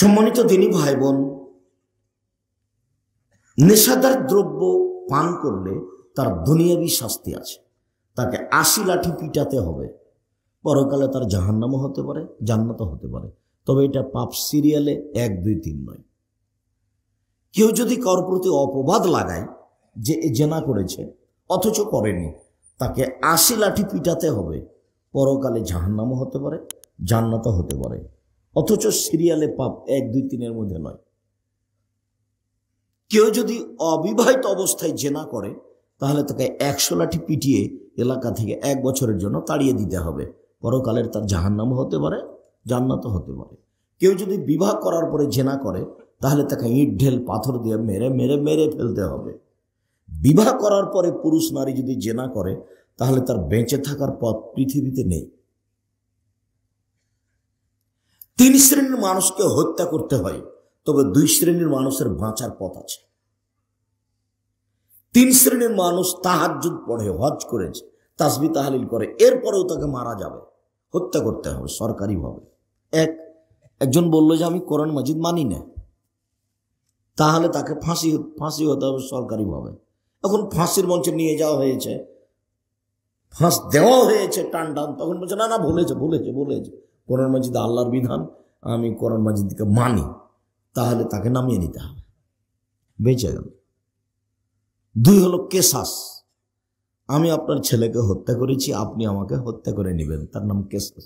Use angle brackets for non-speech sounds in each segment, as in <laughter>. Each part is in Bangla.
সম্মানিত দিনী ভাই বোন নেশাদার দ্রব্য পান করলে তার দুনিয়াবি শাস্তি আছে তাকে আশি লাঠি পিটাতে হবে পরকালে তার জাহান্নামও হতে পারে জান্নাতও হতে পারে তবে এটা পাপ সিরিয়ালে এক দুই তিন নয় কেউ যদি কর প্রতি অপবাদ লাগায় যে জেনা করেছে অথচ করেনি তাকে আশি লাঠি পিটাতে হবে পরকালে জাহান্নামও হতে পারে জান্নাতও হতে পারে অথচ সিরিয়ালে পাপ এক দুই তিনের মধ্যে নয় কেউ যদি অবিবাহিত অবস্থায় জেনা করে তাহলে তাকে একশো লাঠি পিটিয়ে এলাকা থেকে এক বছরের জন্য তাড়িয়ে দিতে হবে পরকালের তার জাহান্নাম হতে পারে জান্নাত হতে পারে কেউ যদি বিবাহ করার পরে জেনা করে তাহলে তাকে ইট ঢেল পাথর দিয়ে মেরে মেরে মেরে ফেলতে হবে বিবাহ করার পরে পুরুষ নারী যদি জেনা করে তাহলে তার বেঁচে থাকার পথ পৃথিবীতে নেই তিন শ্রেণীর মানুষকে হত্যা করতে হয় তবে দুই শ্রেণীর মানুষের বাঁচার পথ আছে তিন শ্রেণীর মানুষ যুগ পড়ে হজ করেছে তাসবি তাহালিল করে এরপরেও তাকে মারা যাবে হত্যা করতে হবে সরকারিভাবে এক একজন বললো যে আমি কোরআন মাজিদ মানি না তাহলে তাকে ফাঁসি ফাঁসি হতে হবে সরকারিভাবে এখন ফাঁসির মঞ্চে নিয়ে যাওয়া হয়েছে ফাঁস দেওয়া হয়েছে টান টান তখন বলছে না না ভুলেছে ভুলেছে ভুলেছে কোরআন মাজিদ আল্লাহর বিধান আমি কোরআন মাজিদকে মানি তাহলে তাকে নামিয়ে নিতে হবে বেঁচে গেল দুই হলো কেশাস আমি আপনার ছেলেকে হত্যা করেছি আপনি আমাকে হত্যা করে নেবেন তার নাম কেশাস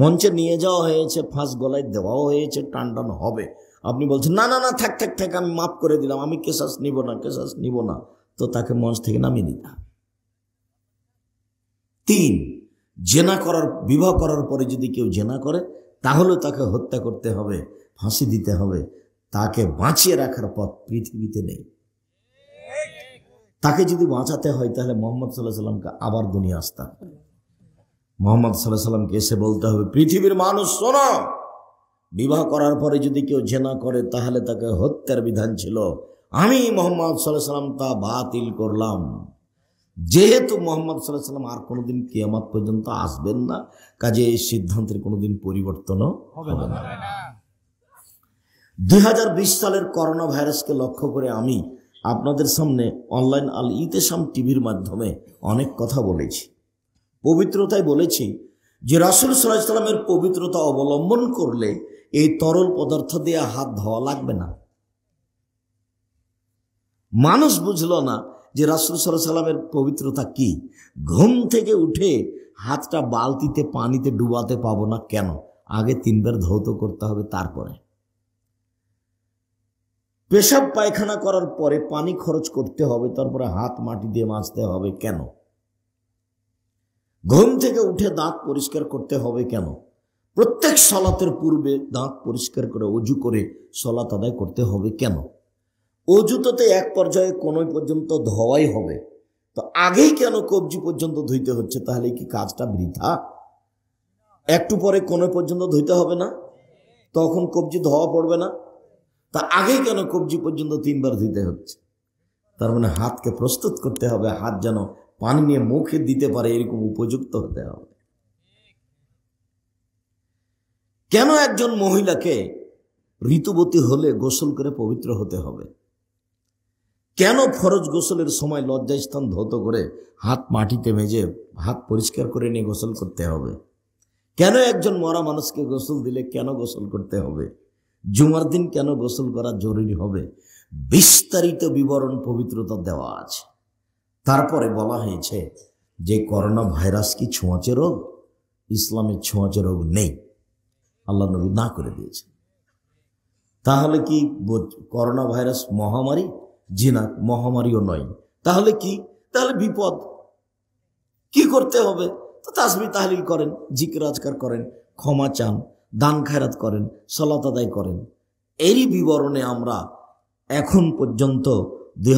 মঞ্চে নিয়ে যাওয়া হয়েছে ফাঁস গলায় দেওয়াও হয়েছে টান টান হবে আপনি বলছেন না না না থাক থাক থাক আমি মাফ করে দিলাম আমি কেশাস নিব না কেশাস নিব না তো তাকে মঞ্চ থেকে নামিয়ে নিতে হবে তিন জেনা করার বিবাহ করার পরে যদি কেউ জেনা করে তাহলে তাকে হত্যা করতে হবে ফাঁসি দিতে হবে তাকে বাঁচিয়ে রাখার পথ পৃথিবীতে নেই তাকে যদি বাঁচাতে হয় তাহলে মোহাম্মদ সাল্লাহ সাল্লামকে আবার দুনিয়া আসতে হবে মোহাম্মদ সাল্লাহ সাল্লামকে এসে বলতে হবে পৃথিবীর মানুষ শোনো বিবাহ করার পরে যদি কেউ জেনা করে তাহলে তাকে হত্যার বিধান ছিল আমি মোহাম্মদ সাল্লাহ সাল্লাম তা বাতিল করলাম যেহেতু মোহাম্মদ সাল্লাহ সাল্লাম আর কোনোদিন কিয়ামত পর্যন্ত আসবেন না কাজে এই সিদ্ধান্তের কোনোদিন পরিবর্তনও হবে না দুই সালের করোনা ভাইরাসকে লক্ষ্য করে আমি আপনাদের সামনে অনলাইন আল ইতেসাম টিভির মাধ্যমে অনেক কথা বলেছি পবিত্রতায় বলেছি যে রাসুল সাল্লাহ সাল্লামের পবিত্রতা অবলম্বন করলে এই তরল পদার্থ দিয়ে হাত ধোয়া লাগবে না মানুষ বুঝল না যে রাসুল সাল্লাহ সাল্লামের পবিত্রতা কি ঘুম থেকে উঠে হাতটা বালতিতে পানিতে ডুবাতে পাবো না কেন আগে তিনবার ধৌত করতে হবে তারপরে পেশাব পায়খানা করার পরে পানি খরচ করতে হবে তারপরে হাত মাটি দিয়ে মাজতে হবে কেন ঘুম থেকে উঠে দাঁত পরিষ্কার করতে হবে কেন প্রত্যেক সলাতের পূর্বে দাঁত পরিষ্কার করে অজু করে সলাত আদায় করতে হবে কেন অজুতোতে এক পর্যায়ে কোনোই পর্যন্ত ধোয়াই হবে তো আগেই কেন কবজি পর্যন্ত ধুইতে হচ্ছে তাহলে কি কাজটা বৃথা একটু পরে কোনো পর্যন্ত ধুইতে হবে না তখন কবজি ধোয়া পড়বে না তা আগেই কেন কবজি পর্যন্ত তিনবার ধুইতে হচ্ছে তার মানে হাতকে প্রস্তুত করতে হবে হাত যেন পানি নিয়ে মুখে দিতে পারে এরকম উপযুক্ত হতে হবে কেন একজন মহিলাকে ঋতুবতী হলে গোসল করে পবিত্র হতে হবে কেন ফরজ গোসলের সময় স্থান ধৌত করে হাত মাটিতে মেজে হাত পরিষ্কার করে নিয়ে গোসল করতে হবে কেন একজন মরা মানুষকে গোসল দিলে কেন গোসল করতে হবে জুমার দিন কেন গোসল করা জরুরি হবে বিস্তারিত বিবরণ পবিত্রতা দেওয়া আছে তারপরে বলা হয়েছে যে করোনা ভাইরাস কি ছোঁয়াচে রোগ ইসলামের ছোঁয়াচে রোগ নেই আল্লাহ নবী না করে দিয়েছে তাহলে কি করোনা ভাইরাস মহামারী জিনা মহামারীও নয় তাহলে কি তাহলে বিপদ কি করতে হবে তো তাসবি তাহলিল করেন জিকির আজকার করেন ক্ষমা চান দান খায়রাত করেন সলাত আদায় করেন এরই বিবরণে আমরা এখন পর্যন্ত দুই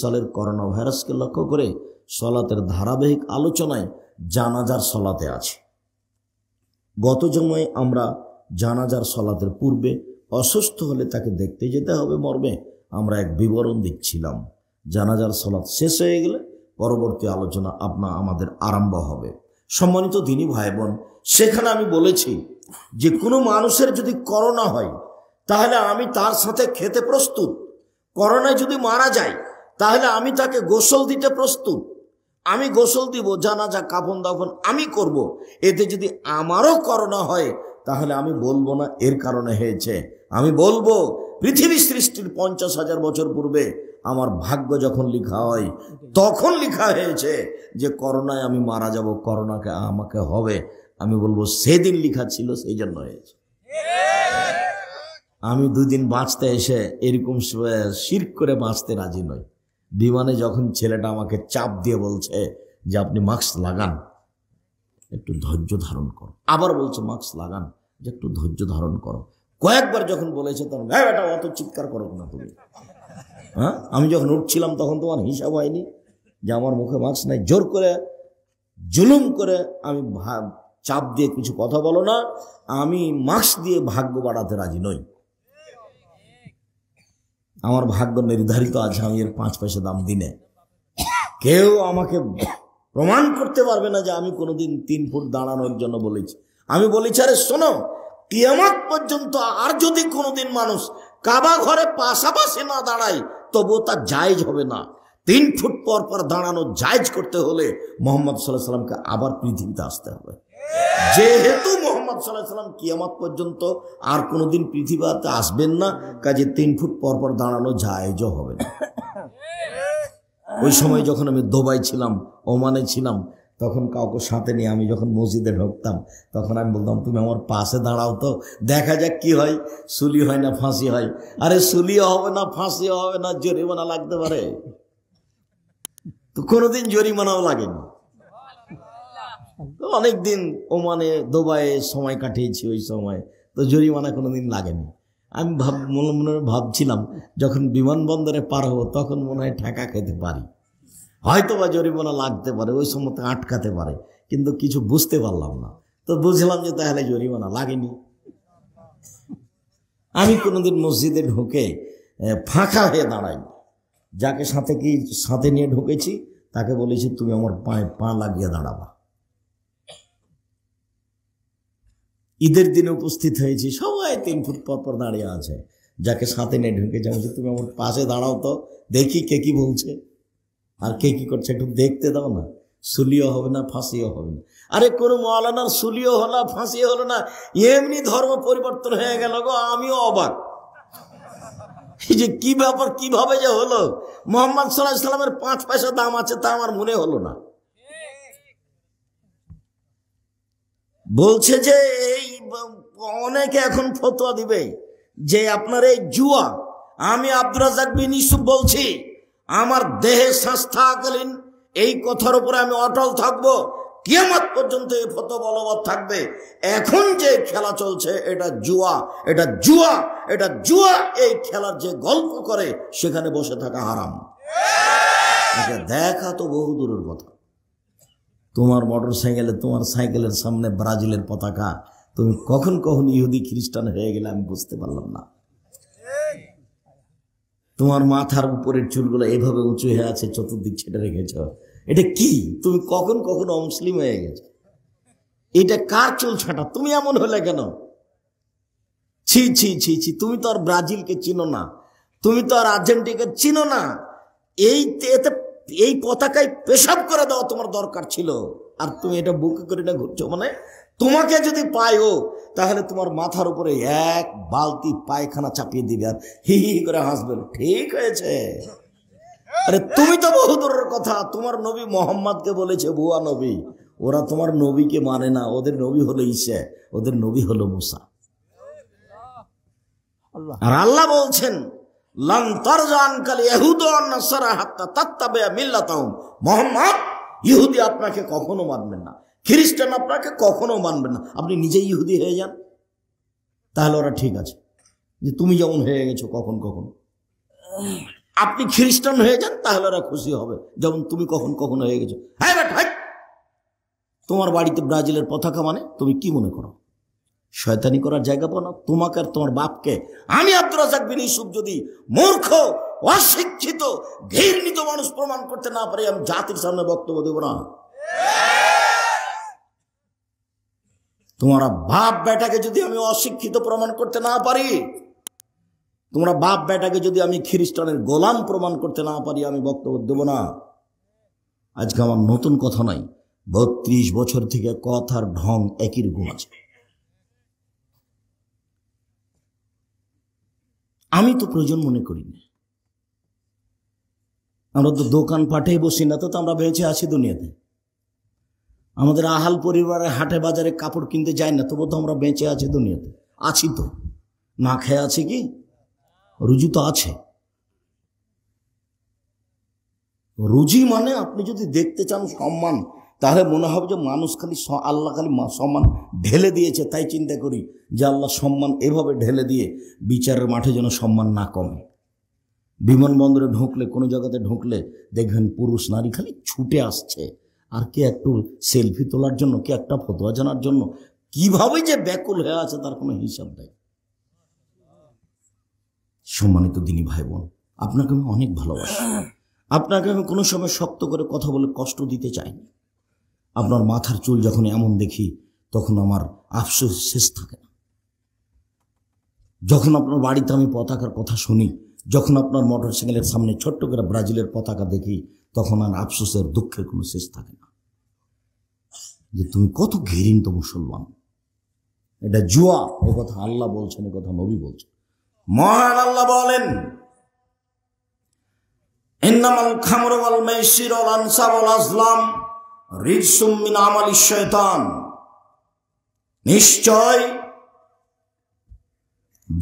সালের করোনা ভাইরাসকে লক্ষ্য করে সলাতের ধারাবাহিক আলোচনায় জানাজার সলাতে আছে গত জমায় আমরা জানাজার সলাতের পূর্বে অসুস্থ হলে তাকে দেখতে যেতে হবে মর্মে আমরা এক বিবরণ দিচ্ছিলাম জানাজার সলাৎ শেষ হয়ে গেলে পরবর্তী আলোচনা আপনা আমাদের আরম্ভ হবে সম্মানিত দিনী ভাই বোন সেখানে আমি বলেছি যে কোনো মানুষের যদি করোনা হয় তাহলে আমি তার সাথে খেতে প্রস্তুত করোনায় যদি মারা যায় তাহলে আমি তাকে গোসল দিতে প্রস্তুত আমি গোসল দিব জানা যা কাফন দাফন আমি করব। এতে যদি আমারও করোনা হয় তাহলে আমি বলবো না এর কারণে হয়েছে আমি বলবো পৃথিবী সৃষ্টির পঞ্চাশ হাজার বছর পূর্বে আমার ভাগ্য যখন লিখা হয় তখন লিখা হয়েছে যে করোনায় আমি মারা যাব করোনাকে আমাকে হবে আমি বলবো সেদিন লিখা ছিল সেই জন্য হয়েছে আমি দুদিন বাঁচতে এসে এরকম শির করে বাঁচতে রাজি নই বিমানে যখন ছেলেটা আমাকে চাপ দিয়ে বলছে যে আপনি মাস্ক লাগান একটু ধৈর্য ধারণ করো আবার বলছে মাস্ক লাগান যে একটু ধৈর্য ধারণ করো কয়েকবার যখন বলেছে তখন হ্যাঁ বেটা অত চিৎকার করো না তুমি হ্যাঁ আমি যখন উঠছিলাম তখন তোমার হিসাব হয়নি যে আমার মুখে মাস্ক নাই জোর করে জুলুম করে আমি চাপ দিয়ে কিছু কথা বলো না আমি মাস্ক দিয়ে ভাগ্য বাড়াতে রাজি নই আমার ভাগ্য নির্ধারিত আছে আমি এর পাঁচ পয়সা দাম দিনে কেউ আমাকে প্রমাণ করতে পারবে না যে আমি কোনোদিন তিন ফুট দাঁড়ানোর জন্য বলেছি আমি বলেছি আরে শোনো কিয়ামত পর্যন্ত আর যদি কোনোদিন মানুষ কাবা ঘরে পাশাপাশি না দাঁড়ায় তবু তার জায়জ হবে না তিন ফুট পর পর দাঁড়ানো জায়জ করতে হলে মোহাম্মদ সাল্লাহ সাল্লামকে আবার পৃথিবীতে আসতে হবে যেহেতু মোহাম্মদ সাল্লাহ সাল্লাম কিয়ামত পর্যন্ত আর কোনোদিন পৃথিবীতে আসবেন না কাজে তিন ফুট পর পর দাঁড়ানো জায়জও হবে না ওই সময় যখন আমি দোবাই ছিলাম ওমানে ছিলাম তখন কাউকে সাথে নিয়ে আমি যখন মসজিদে ঢুকতাম তখন আমি বলতাম তুমি আমার পাশে দাঁড়াও তো দেখা যাক কি হয় সুলি হয় না ফাঁসি হয় আরে সুলিও হবে না ফাঁসিও হবে না জরিমানা লাগতে পারে তো কোনোদিন জরিমানাও লাগেনি অনেক দিন ওমানে দোবাইয়ে সময় কাটিয়েছি ওই সময় তো জরিমানা কোনোদিন লাগেনি আমি ভাব মনে মনে ভাবছিলাম যখন বিমানবন্দরে পার হবো তখন মনে হয় ঠেকা খেতে পারি হয়তো বা জরিমানা লাগতে পারে ওই সময় আটকাতে পারে কিন্তু কিছু বুঝতে পারলাম না তো বুঝলাম যে তাহলে জরিমানা লাগেনি আমি কোনোদিন মসজিদে ঢুকে ফাঁকা হয়ে দাঁড়াই যাকে সাথে কি সাথে নিয়ে ঢুকেছি তাকে বলেছি তুমি আমার পায়ে পা লাগিয়ে দাঁড়াবা ঈদের দিনে উপস্থিত হয়েছি সবাই তিন ফুট পর পর দাঁড়িয়ে আছে যাকে সাথে নিয়ে ঢুকেছে আমি তুমি আমার পাশে দাঁড়াও তো দেখি কে কি বলছে আর কে কী করছে একটু দেখতে দাও না সুলিও হবে না ফাঁসিও হবে না আরে কোনো মৌলানার সুলিও হলো ফাঁসিও হলো না এমনি ধর্ম পরিবর্তন হয়ে গেল গো আমিও অবাক এই যে কি ব্যাপার কিভাবে যে হলো মোহাম্মদ সাল্লাহ ইসলামের পাঁচ পয়সা দাম আছে তা আমার মনে হলো না বলছে যে এই অনেকে এখন ফতোয়া দিবে যে আপনার এই জুয়া আমি আব্দুল রাজাক বিন ইসুফ বলছি আমার দেহে শ্বাস থাকাকালীন এই কথার উপরে আমি অটল থাকব কিয়ামত পর্যন্ত এই ফত বলবৎ থাকবে এখন যে খেলা চলছে এটা জুয়া এটা জুয়া এটা জুয়া এই খেলার যে গল্প করে সেখানে বসে থাকা হারাম আচ্ছা, দেখা তো বহু দূরের কথা তোমার মোটর সাইকেলে তোমার সাইকেলের সামনে ব্রাজিলের পতাকা তুমি কখন কখন ইহুদি খ্রিস্টান হয়ে গেলে আমি বুঝতে পারলাম না তোমার মাথার উপরের চুলগুলো এভাবে উঁচু হয়ে আছে চতুর্দিক ছেটে রেখেছ এটা কি তুমি কখন কখন অমুসলিম হয়ে গেছো এটা কার চুল ছাটা তুমি এমন হলে কেন ছি ছি ছি ছি তুমি তো আর ব্রাজিলকে চিনো না তুমি তো আর আর্জেন্টিনাকে চিনো না এই এতে এই পতাকায় পেশাব করে দেওয়া তোমার দরকার ছিল আর তুমি এটা বুকে করে না ঘুরছো মানে তোমাকে যদি পায় তাহলে তোমার মাথার উপরে এক বালতি পায়খানা চাপিয়ে দিবে আর হি হি করে হাসবে ঠিক হয়েছে আরে তুমি তো বহুদূরের কথা তোমার নবী মোহাম্মদকে বলেছে ভুয়া নবী ওরা তোমার নবীকে মানে না ওদের নবী হলো ঈশা ওদের নবী হলো মুসা আর আল্লাহ বলছেন মোহাম্মদ ইহুদি আপনাকে কখনো মানবেন না খ্রিস্টান আপনাকে কখনো মানবে না আপনি নিজেই ইহুদি হয়ে যান তাহলে ওরা ঠিক আছে যে তুমি যেমন হয়ে গেছো কখন কখন আপনি খ্রিস্টান হয়ে যান তাহলে ওরা খুশি হবে যেমন তুমি কখন কখন হয়ে গেছো হ্যাঁ ভাই হ্যাঁ। তোমার বাড়িতে ব্রাজিলের পতাকা মানে তুমি কি মনে করো শয়তানি করার জায়গা পাও তোমাকে আর তোমার বাপকে আমি আব্দুল আজাক বিন ইসুফ যদি মূর্খ অশিক্ষিত ঘৃণিত মানুষ প্রমাণ করতে না পারি আমি জাতির সামনে বক্তব্য দেব না তোমরা বাপ বেটাকে যদি আমি অশিক্ষিত প্রমাণ করতে না পারি তোমরা বাপ বেটাকে যদি আমি খ্রিস্টানের গোলাম প্রমাণ করতে না পারি আমি বক্তব্য দেব না আজকে আমার নতুন কথা নাই বত্রিশ বছর থেকে কথার ঢং একই রকম আছে আমি তো প্রয়োজন মনে করি না আমরা তো দোকানপাটেই বসি না তো আমরা বেঁচে আছি দুনিয়াতে আমাদের আহাল পরিবারে হাটে বাজারে কাপড় কিনতে যায় না তবু তো আমরা বেঁচে আছি দুনিয়াতে আছি তো না খেয়ে আছে কি রুজি তো আছে রুজি মানে আপনি যদি দেখতে চান সম্মান তাহলে মনে হবে যে মানুষ খালি আল্লাহ খালি সম্মান ঢেলে দিয়েছে তাই চিন্তা করি যে আল্লাহ সম্মান এভাবে ঢেলে দিয়ে বিচারের মাঠে যেন সম্মান না কমে বিমানবন্দরে ঢুকলে কোনো জায়গাতে ঢুকলে দেখবেন পুরুষ নারী খালি ছুটে আসছে আর কে একটু সেলফি তোলার জন্য কে একটা ফতোয়া জানার জন্য কিভাবে যে ব্যাকুল হয়ে আছে তার কোনো হিসাব নেই সম্মানিত দিনী ভাই বোন আপনাকে আমি অনেক ভালোবাসি আপনাকে আমি কোনো সময় শক্ত করে কথা বলে কষ্ট দিতে চাই না আপনার মাথার চুল যখন এমন দেখি তখন আমার আফসোস শেষ থাকে না যখন আপনার বাড়িতে আমি পতাকার কথা শুনি যখন আপনার মোটরসাইকেলের সামনে ছোট্ট করে ব্রাজিলের পতাকা দেখি তখন আর আফসোসের দুঃখের কোনো শেষ থাকে না যে তুমি কত ঘেরিন্ত মুসলমান এটা জুয়া এ কথা আল্লাহ বলছেন এ কথা নবী বলছেন মহান আল্লাহ বলেন ইন্নামাল খামরুল ওয়াল মাইসির ওয়াল আনসাব ওয়াল আজলাম রিজসুম মিন আমাল শয়তান নিশ্চয়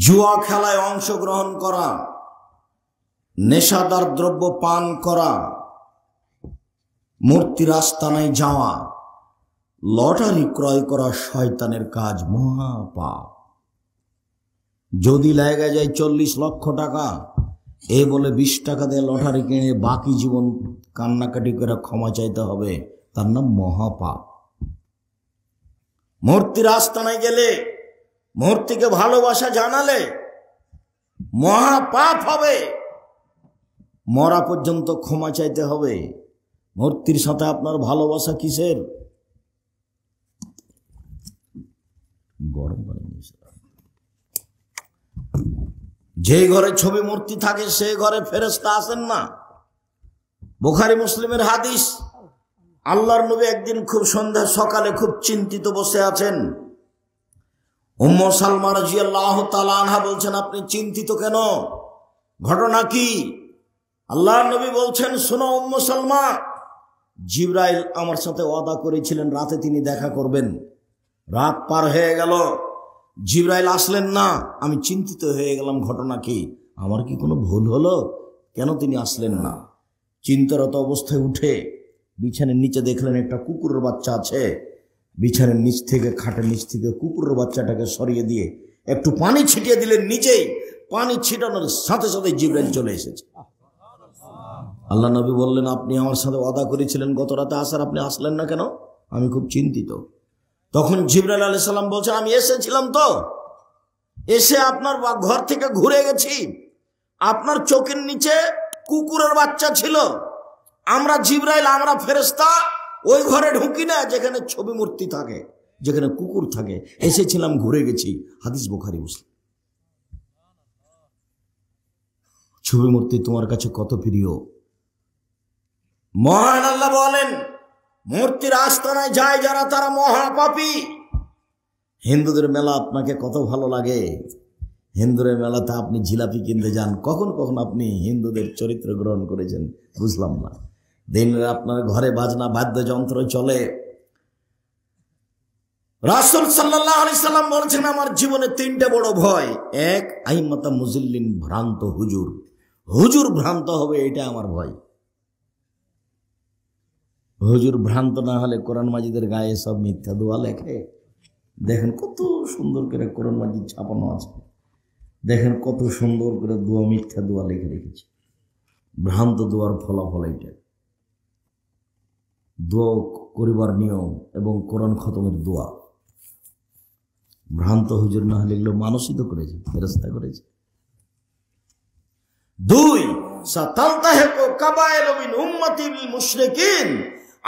জুয়া খেলায় অংশগ্রহণ করা নেশাদার দ্রব্য পান করা মূর্তির আস্তানায় যাওয়া লটারি ক্রয় করা শয়তানের কাজ মহাপা যদি লাগা যায় চল্লিশ লক্ষ টাকা এ বলে বিশ টাকা দিয়ে লটারি কিনে বাকি জীবন কান্নাকাটি করে ক্ষমা চাইতে হবে তার নাম মহাপাপ মূর্তির আস্তানায় গেলে মূর্তিকে ভালোবাসা জানালে মহাপাপ হবে মরা পর্যন্ত ক্ষমা চাইতে হবে মূর্তির সাথে আপনার ভালোবাসা কিসের গরম যে ঘরে ছবি মূর্তি থাকে সে ঘরে ফেরেস্তা আসেন না বোখারি মুসলিমের হাদিস আল্লাহর নবী একদিন খুব সন্ধ্যা সকালে খুব চিন্তিত বসে আছেন উম্ম সালমা রাজিয়াল্লাহ তালানহা বলছেন আপনি চিন্তিত কেন ঘটনা কি আল্লাহর নবী বলছেন শোনো উম্ম সালমা জিব্রাইল আমার সাথে ওয়াদা করেছিলেন রাতে তিনি দেখা করবেন রাত পার হয়ে গেল জিব্রাইল আসলেন না আমি চিন্তিত হয়ে গেলাম ঘটনা কি আমার কি কোনো ভুল হলো কেন তিনি আসলেন না চিন্তারত অবস্থায় উঠে বিছানার নিচে দেখলেন একটা কুকুরের বাচ্চা আছে বিছানার নিচ থেকে খাটের নিচ থেকে কুকুরের বাচ্চাটাকে সরিয়ে দিয়ে একটু পানি ছিটিয়ে দিলেন নিচেই পানি ছিটানোর সাথে সাথে জিব্রাইল চলে এসেছে আল্লাহ নবী বললেন আপনি আমার সাথে ওয়াদা করেছিলেন গত রাতে আসার আপনি আসলেন না কেন আমি খুব চিন্তিত তখন জিবরাল আলি সাল্লাম বলছে আমি এসেছিলাম তো এসে আপনার ঘর থেকে ঘুরে গেছি আপনার চোখের নিচে কুকুরের বাচ্চা ছিল আমরা জিবরাইল আমরা ফেরেস্তা ওই ঘরে ঢুকি না যেখানে ছবি মূর্তি থাকে যেখানে কুকুর থাকে এসেছিলাম ঘুরে গেছি হাদিস বোখারি মুসলিম ছবি মূর্তি তোমার কাছে কত প্রিয় মহান আল্লাহ বলেন মূর্তির আস্তানায় যায় যারা তারা মহাপাপি হিন্দুদের মেলা আপনাকে কত ভালো লাগে হিন্দুদের মেলাতে আপনি জিলাপি কিনতে যান কখন কখন আপনি হিন্দুদের চরিত্র গ্রহণ করেছেন বুঝলাম না দিন আপনার ঘরে বাজনা বাদ্যযন্ত্র চলে রাসুল সাল্লাহ সাল্লাম বলছেন আমার জীবনে তিনটা বড় ভয় এক আইমাতা মুজিল্লিন ভ্রান্ত হুজুর হুজুর ভ্রান্ত হবে এটা আমার ভয় হজুর ভ্রান্ত না হলে কোরআন মাজিদের গায়ে সব মিথ্যা দোয়া লেখে দেখেন কত সুন্দর করে কোরআন মাজিদ ছাপানো আছে দেখেন কত সুন্দর করে দোয়া মিথ্যা দোয়া লেখে রেখেছে ভ্রান্ত দোয়ার ফলাফল এটা দোয়া করিবার নিয়ম এবং কোরআন খতমের দোয়া ভ্রান্ত হুজুর না হলে এগুলো মানসিত করেছে ফেরস্তা করেছে দুই সাতান্তাহেকো কাবায়েল মিন উম্মতি মুশরিকিন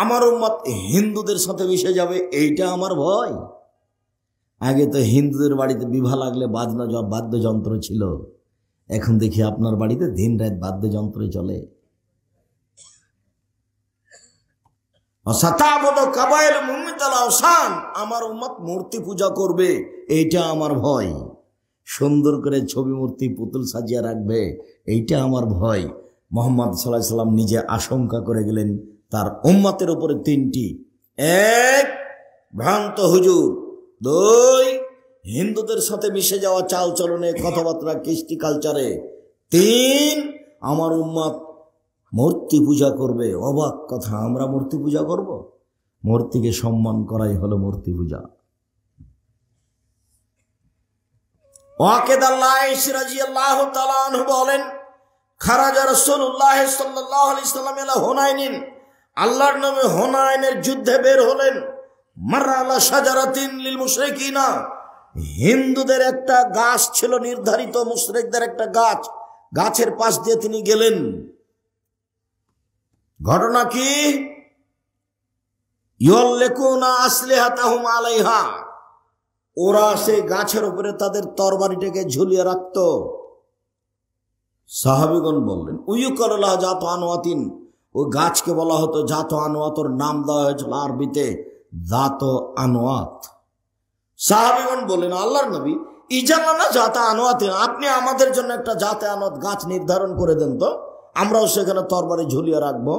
আমার উম্মাদ হিন্দুদের সাথে মিশে যাবে এইটা আমার ভয় আগে তো হিন্দুদের বাড়িতে বিবাহ লাগলে বাজনা বাদ্যযন্ত্র ছিল এখন দেখি আপনার বাড়িতে দিন রাত বাদ্যযন্ত্র চলে আমার উম্মাদ মূর্তি পূজা করবে এইটা আমার ভয় সুন্দর করে ছবি মূর্তি পুতুল সাজিয়ে রাখবে এইটা আমার ভয় মোহাম্মদ সাল্লাহ সাল্লাম নিজে আশঙ্কা করে গেলেন তার উম্মতের ওপরে তিনটি এক ভ্রান্ত হুজুর দুই হিন্দুদের সাথে মিশে যাওয়া চালচলনে কথাবার্তা কৃষ্টি কালচারে তিন আমার উম্মাদ মূর্তি পূজা করবে অবাক কথা আমরা মূর্তি পূজা করব মূর্তিকে সম্মান করাই হলো মূর্তি পূজা বলেন খারাজা রসুল্লাহ সাল্লাহ আলি সাল্লাম নিন আল্লাহর নামে হনায়নের যুদ্ধে বের হলেন মারা আল্লাহ সাজারাতিন লীল মুশরেকিনা হিন্দুদের একটা গাছ ছিল নির্ধারিত মুশরেকদের একটা গাছ গাছের পাশ দিয়ে তিনি গেলেন ঘটনা কি আলাইহা ওরা সেই গাছের উপরে তাদের তরবারিটাকে ঝুলিয়ে রাখত সাহাবিগণ বললেন উইকর জাত আনোয়াতিন ওই গাছকে বলা হতো জাত আনোয়াত ওর নাম দেওয়া হয়েছিল আরবিতে জাত আনোয়াত সাহাবিগণ বলেন আল্লাহর নবী না জাতা আনোয়াতে আপনি আমাদের জন্য একটা জাতে আনোয়াত গাছ নির্ধারণ করে দেন তো আমরাও সেখানে তরবারি ঝুলিয়ে রাখবো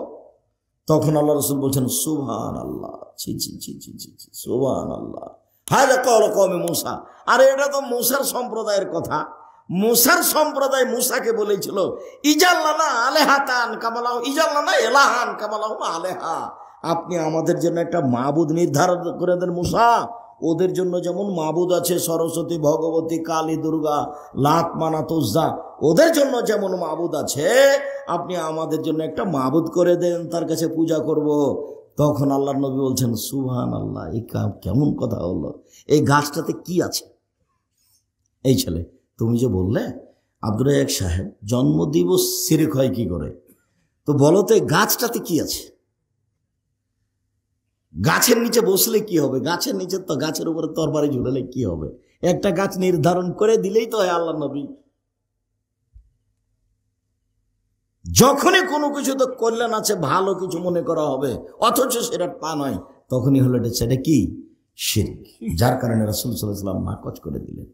তখন আল্লাহ রসুল বলছেন সুভান আল্লাহ ছি ছি ছি ছি ছি ছি সুভান আল্লাহ ফায়দা কল কমে মূষা আরে এটা তো মূষার সম্প্রদায়ের কথা মুসার সম্প্রদায় মুসাকে বলেছিল ইজাল্লানা আলেহাতান কামালাহ ইজাল্লানা এলাহান কামালাহ আলেহা আপনি আমাদের জন্য একটা মাহবুদ নির্ধারণ করে দেন মুসা ওদের জন্য যেমন মাহবুদ আছে সরস্বতী ভগবতী কালী দুর্গা লাত মানাতুজ্জা ওদের জন্য যেমন মাবুদ আছে আপনি আমাদের জন্য একটা মাবুদ করে দেন তার কাছে পূজা করব। তখন আল্লাহ নবী বলছেন সুহান আল্লাহ এই কেমন কথা হলো এই গাছটাতে কি আছে এই ছেলে তুমি যে বললে আব্দুর রাজাক সাহেব জন্মদিবস সিরেক হয় কি করে তো বলো তো গাছটাতে কি আছে গাছের নিচে বসলে কি হবে গাছের নিচে তো গাছের উপরে তরবারি ঝুলালে কি হবে একটা গাছ নির্ধারণ করে দিলেই তো হয় আল্লাহ নবী যখনই কোনো কিছু তো কল্যাণ আছে ভালো কিছু মনে করা হবে অথচ সেটা পা নয় তখনই হলো এটা সেটা কি সিরিক যার কারণে রাসুল সাল্লাহ সাল্লাম নাকচ করে দিলেন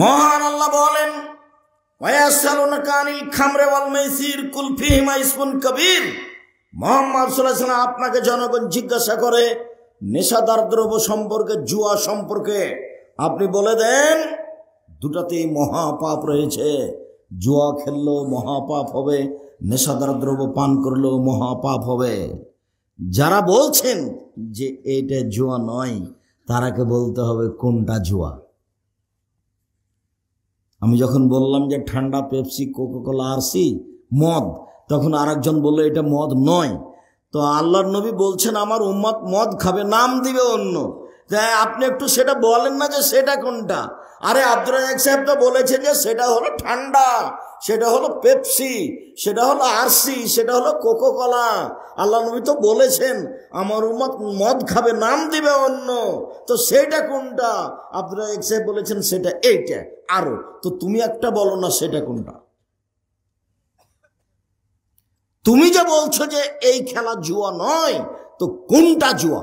মহান আল্লাহ বলেন কবির মোহাম্মদ আপনাকে জনগণ জিজ্ঞাসা করে নেশাদার দ্রব্য সম্পর্কে জুয়া সম্পর্কে আপনি বলে দেন দুটাতেই মহাপাপ রয়েছে জুয়া খেললেও মহাপাপ হবে নেশাদার দ্রব্য পান করলেও মহাপাপ হবে যারা বলছেন যে এটা জুয়া নয় তারাকে বলতে হবে কোনটা জুয়া আমি যখন বললাম যে ঠান্ডা পেপসি কোকোকোলা আরসি মদ তখন আরেকজন বললো এটা মদ নয় তো আল্লাহর নবী বলছেন আমার উম্মত মদ খাবে নাম দিবে অন্য তাই আপনি একটু সেটা বলেন না যে সেটা কোনটা আরে আব্দুল রাজাক সাহেব তো বলেছে যে সেটা হলো ঠান্ডা সেটা হলো পেপসি সেটা হলো আরসি সেটা হলো কোকো কলা আল্লাহ নবী তো বলেছেন আমার উমত মদ খাবে নাম দিবে অন্য তো সেটা কোনটা আব্দুল রাজাক সাহেব বলেছেন সেটা এইটা আরো তো তুমি একটা বলো না সেটা কোনটা তুমি যে বলছো যে এই খেলা জুয়া নয় তো কোনটা জুয়া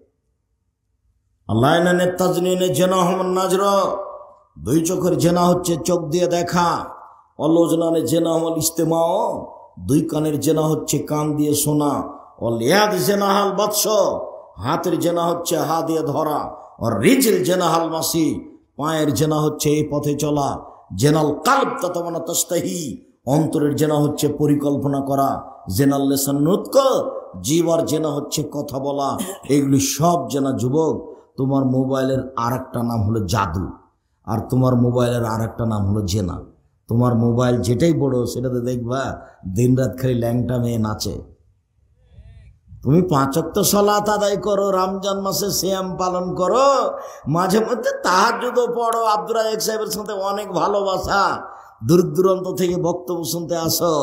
আল্লাহ তাজনিনে জেনা হমন নাজর দুই চোখের জেনা হচ্ছে চোখ দিয়ে দেখা অলোজনানে জেনা হল ইস্তেমাও দুই কানের জেনা হচ্ছে কান দিয়ে শোনা অল ইয়াদ জেনাহাল বৎস হাতের জেনা হচ্ছে হা দিয়ে ধরা আর রিজিল জেনাহাল মাসি পায়ের জেনা হচ্ছে এই পথে চলা জেনাল কাল্প ততমানা তস্তাহি অন্তরের জেনা হচ্ছে পরিকল্পনা করা জেনাল লেসান নুৎক জীবার আর জেনা হচ্ছে কথা বলা এগুলি সব জেনা যুবক তোমার মোবাইলের আর একটা নাম হলো জাদু আর তোমার মোবাইলের আর একটা নাম হলো জেনা তোমার মোবাইল যেটাই বড় সেটাতে দেখবা দিন রাত খালি ল্যাংটা মেয়ে নাচে তুমি পাঁচত্ব সলাত আদায় করো রমজান মাসে শ্যাম পালন করো মাঝে মধ্যে তাহাজুদও পড়ো আব্দুল এক সাহেবের সাথে অনেক ভালোবাসা দূর দূরান্ত থেকে বক্তব্য শুনতে আসো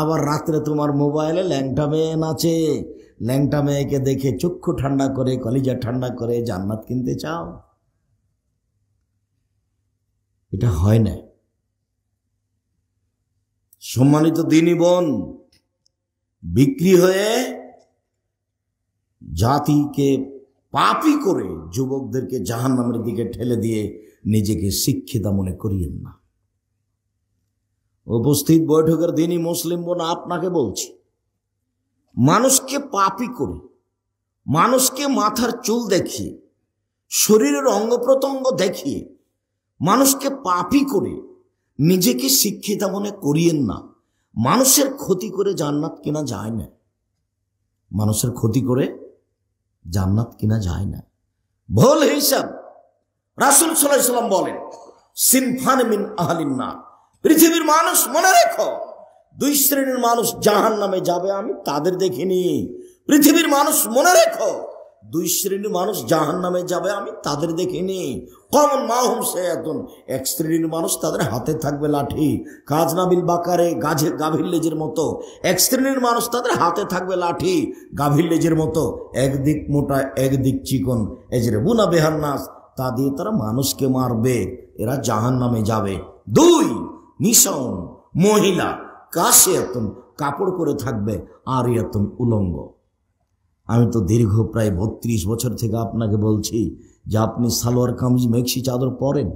আবার রাত্রে তোমার মোবাইলে ল্যাংটা মেয়ে নাচে ল্যাংটা মেয়েকে দেখে চক্ষু ঠান্ডা করে কলিজা ঠান্ডা করে জান্নাত কিনতে চাও এটা হয় না সম্মানিত দিনই বোন বিক্রি হয়ে জাতিকে পাপি করে যুবকদেরকে জাহান নামের দিকে ঠেলে দিয়ে নিজেকে শিক্ষিতা মনে করিয়েন না উপস্থিত বৈঠকের দিনই মুসলিম বোন আপনাকে বলছি মানুষকে পাপি করে মানুষকে মাথার চুল দেখিয়ে শরীরের অঙ্গ প্রত্যঙ্গ দেখিয়ে মানুষকে পাপি করে নিজেকে শিক্ষিতা মনে করিয়েন না মানুষের ক্ষতি করে জান্নাত কেনা যায় না মানুষের ক্ষতি করে জান্নাত কিনা যায় না ভুল হিসাব রাসুল সাল্লাম বলেন সিনফান মিন আহলিন না পৃথিবীর মানুষ মনে রেখো দুই শ্রেণীর মানুষ জাহান নামে যাবে আমি তাদের দেখিনি পৃথিবীর মানুষ মনে রেখো দুই শ্রেণীর মানুষ জাহান নামে যাবে আমি তাদের দেখিনি কমন মাহুম সেয়াতুন এক শ্রেণীর মানুষ তাদের হাতে থাকবে লাঠি কাজ নাবিল বাকারে গাঝে গাভীর লেজের মতো এক শ্রেণীর মানুষ তাদের হাতে থাকবে লাঠি গাভীর লেজের মতো একদিক মোটা একদিক চিকন এজরে বুনা বেহার নাচ তা দিয়ে তারা মানুষকে মারবে এরা জাহান নামে যাবে দুই মিশন মহিলা কাশিয়াতুন কাপড় পরে থাকবে আর ইয়াতুন উলঙ্গ আমি তো দীর্ঘ প্রায় বত্রিশ বছর থেকে আপনাকে বলছি যে আপনি সালোয়ার কামিজ মেক্সি চাদর পরেন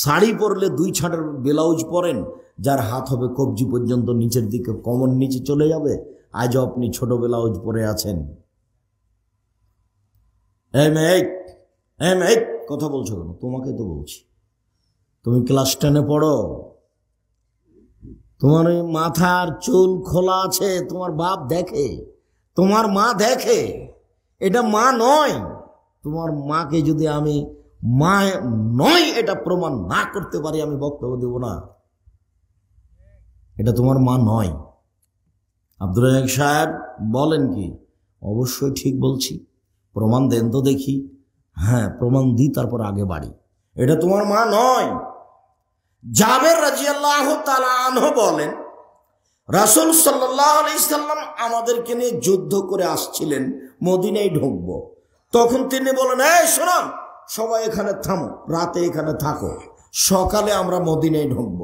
শাড়ি পরলে দুই ছাড়ের ব্লাউজ পরেন যার হাত হবে কবজি পর্যন্ত নিচের দিকে কমন নিচে চলে যাবে আজও আপনি ছোট ব্লাউজ পরে আছেন এম এক এম এক কথা বলছো কেন তোমাকে তো বলছি তুমি ক্লাস টেনে পড়ো তোমার মাথার চুল খোলা আছে তোমার বাপ দেখে তোমার মা দেখে এটা মা নয় তোমার মাকে যদি আমি মা নয় এটা প্রমাণ না করতে পারি আমি বক্তব্য দেব না এটা তোমার মা নয় আব্দুর রাজাক সাহেব বলেন কি অবশ্যই ঠিক বলছি প্রমাণ দেন তো দেখি হ্যাঁ প্রমাণ দিই তারপর আগে বাড়ি এটা তোমার মা নয় জাবের রাজিয়াল্লাহ তালা আনহ বলেন রাসুল সাল্লাহ আলি ইসাল্লাম আমাদেরকে নিয়ে যুদ্ধ করে আসছিলেন মদিনায় ঢুকব তখন তিনি বলেন এই শোনাম সবাই এখানে থামো রাতে এখানে থাকো সকালে আমরা মদিনায় ঢুকব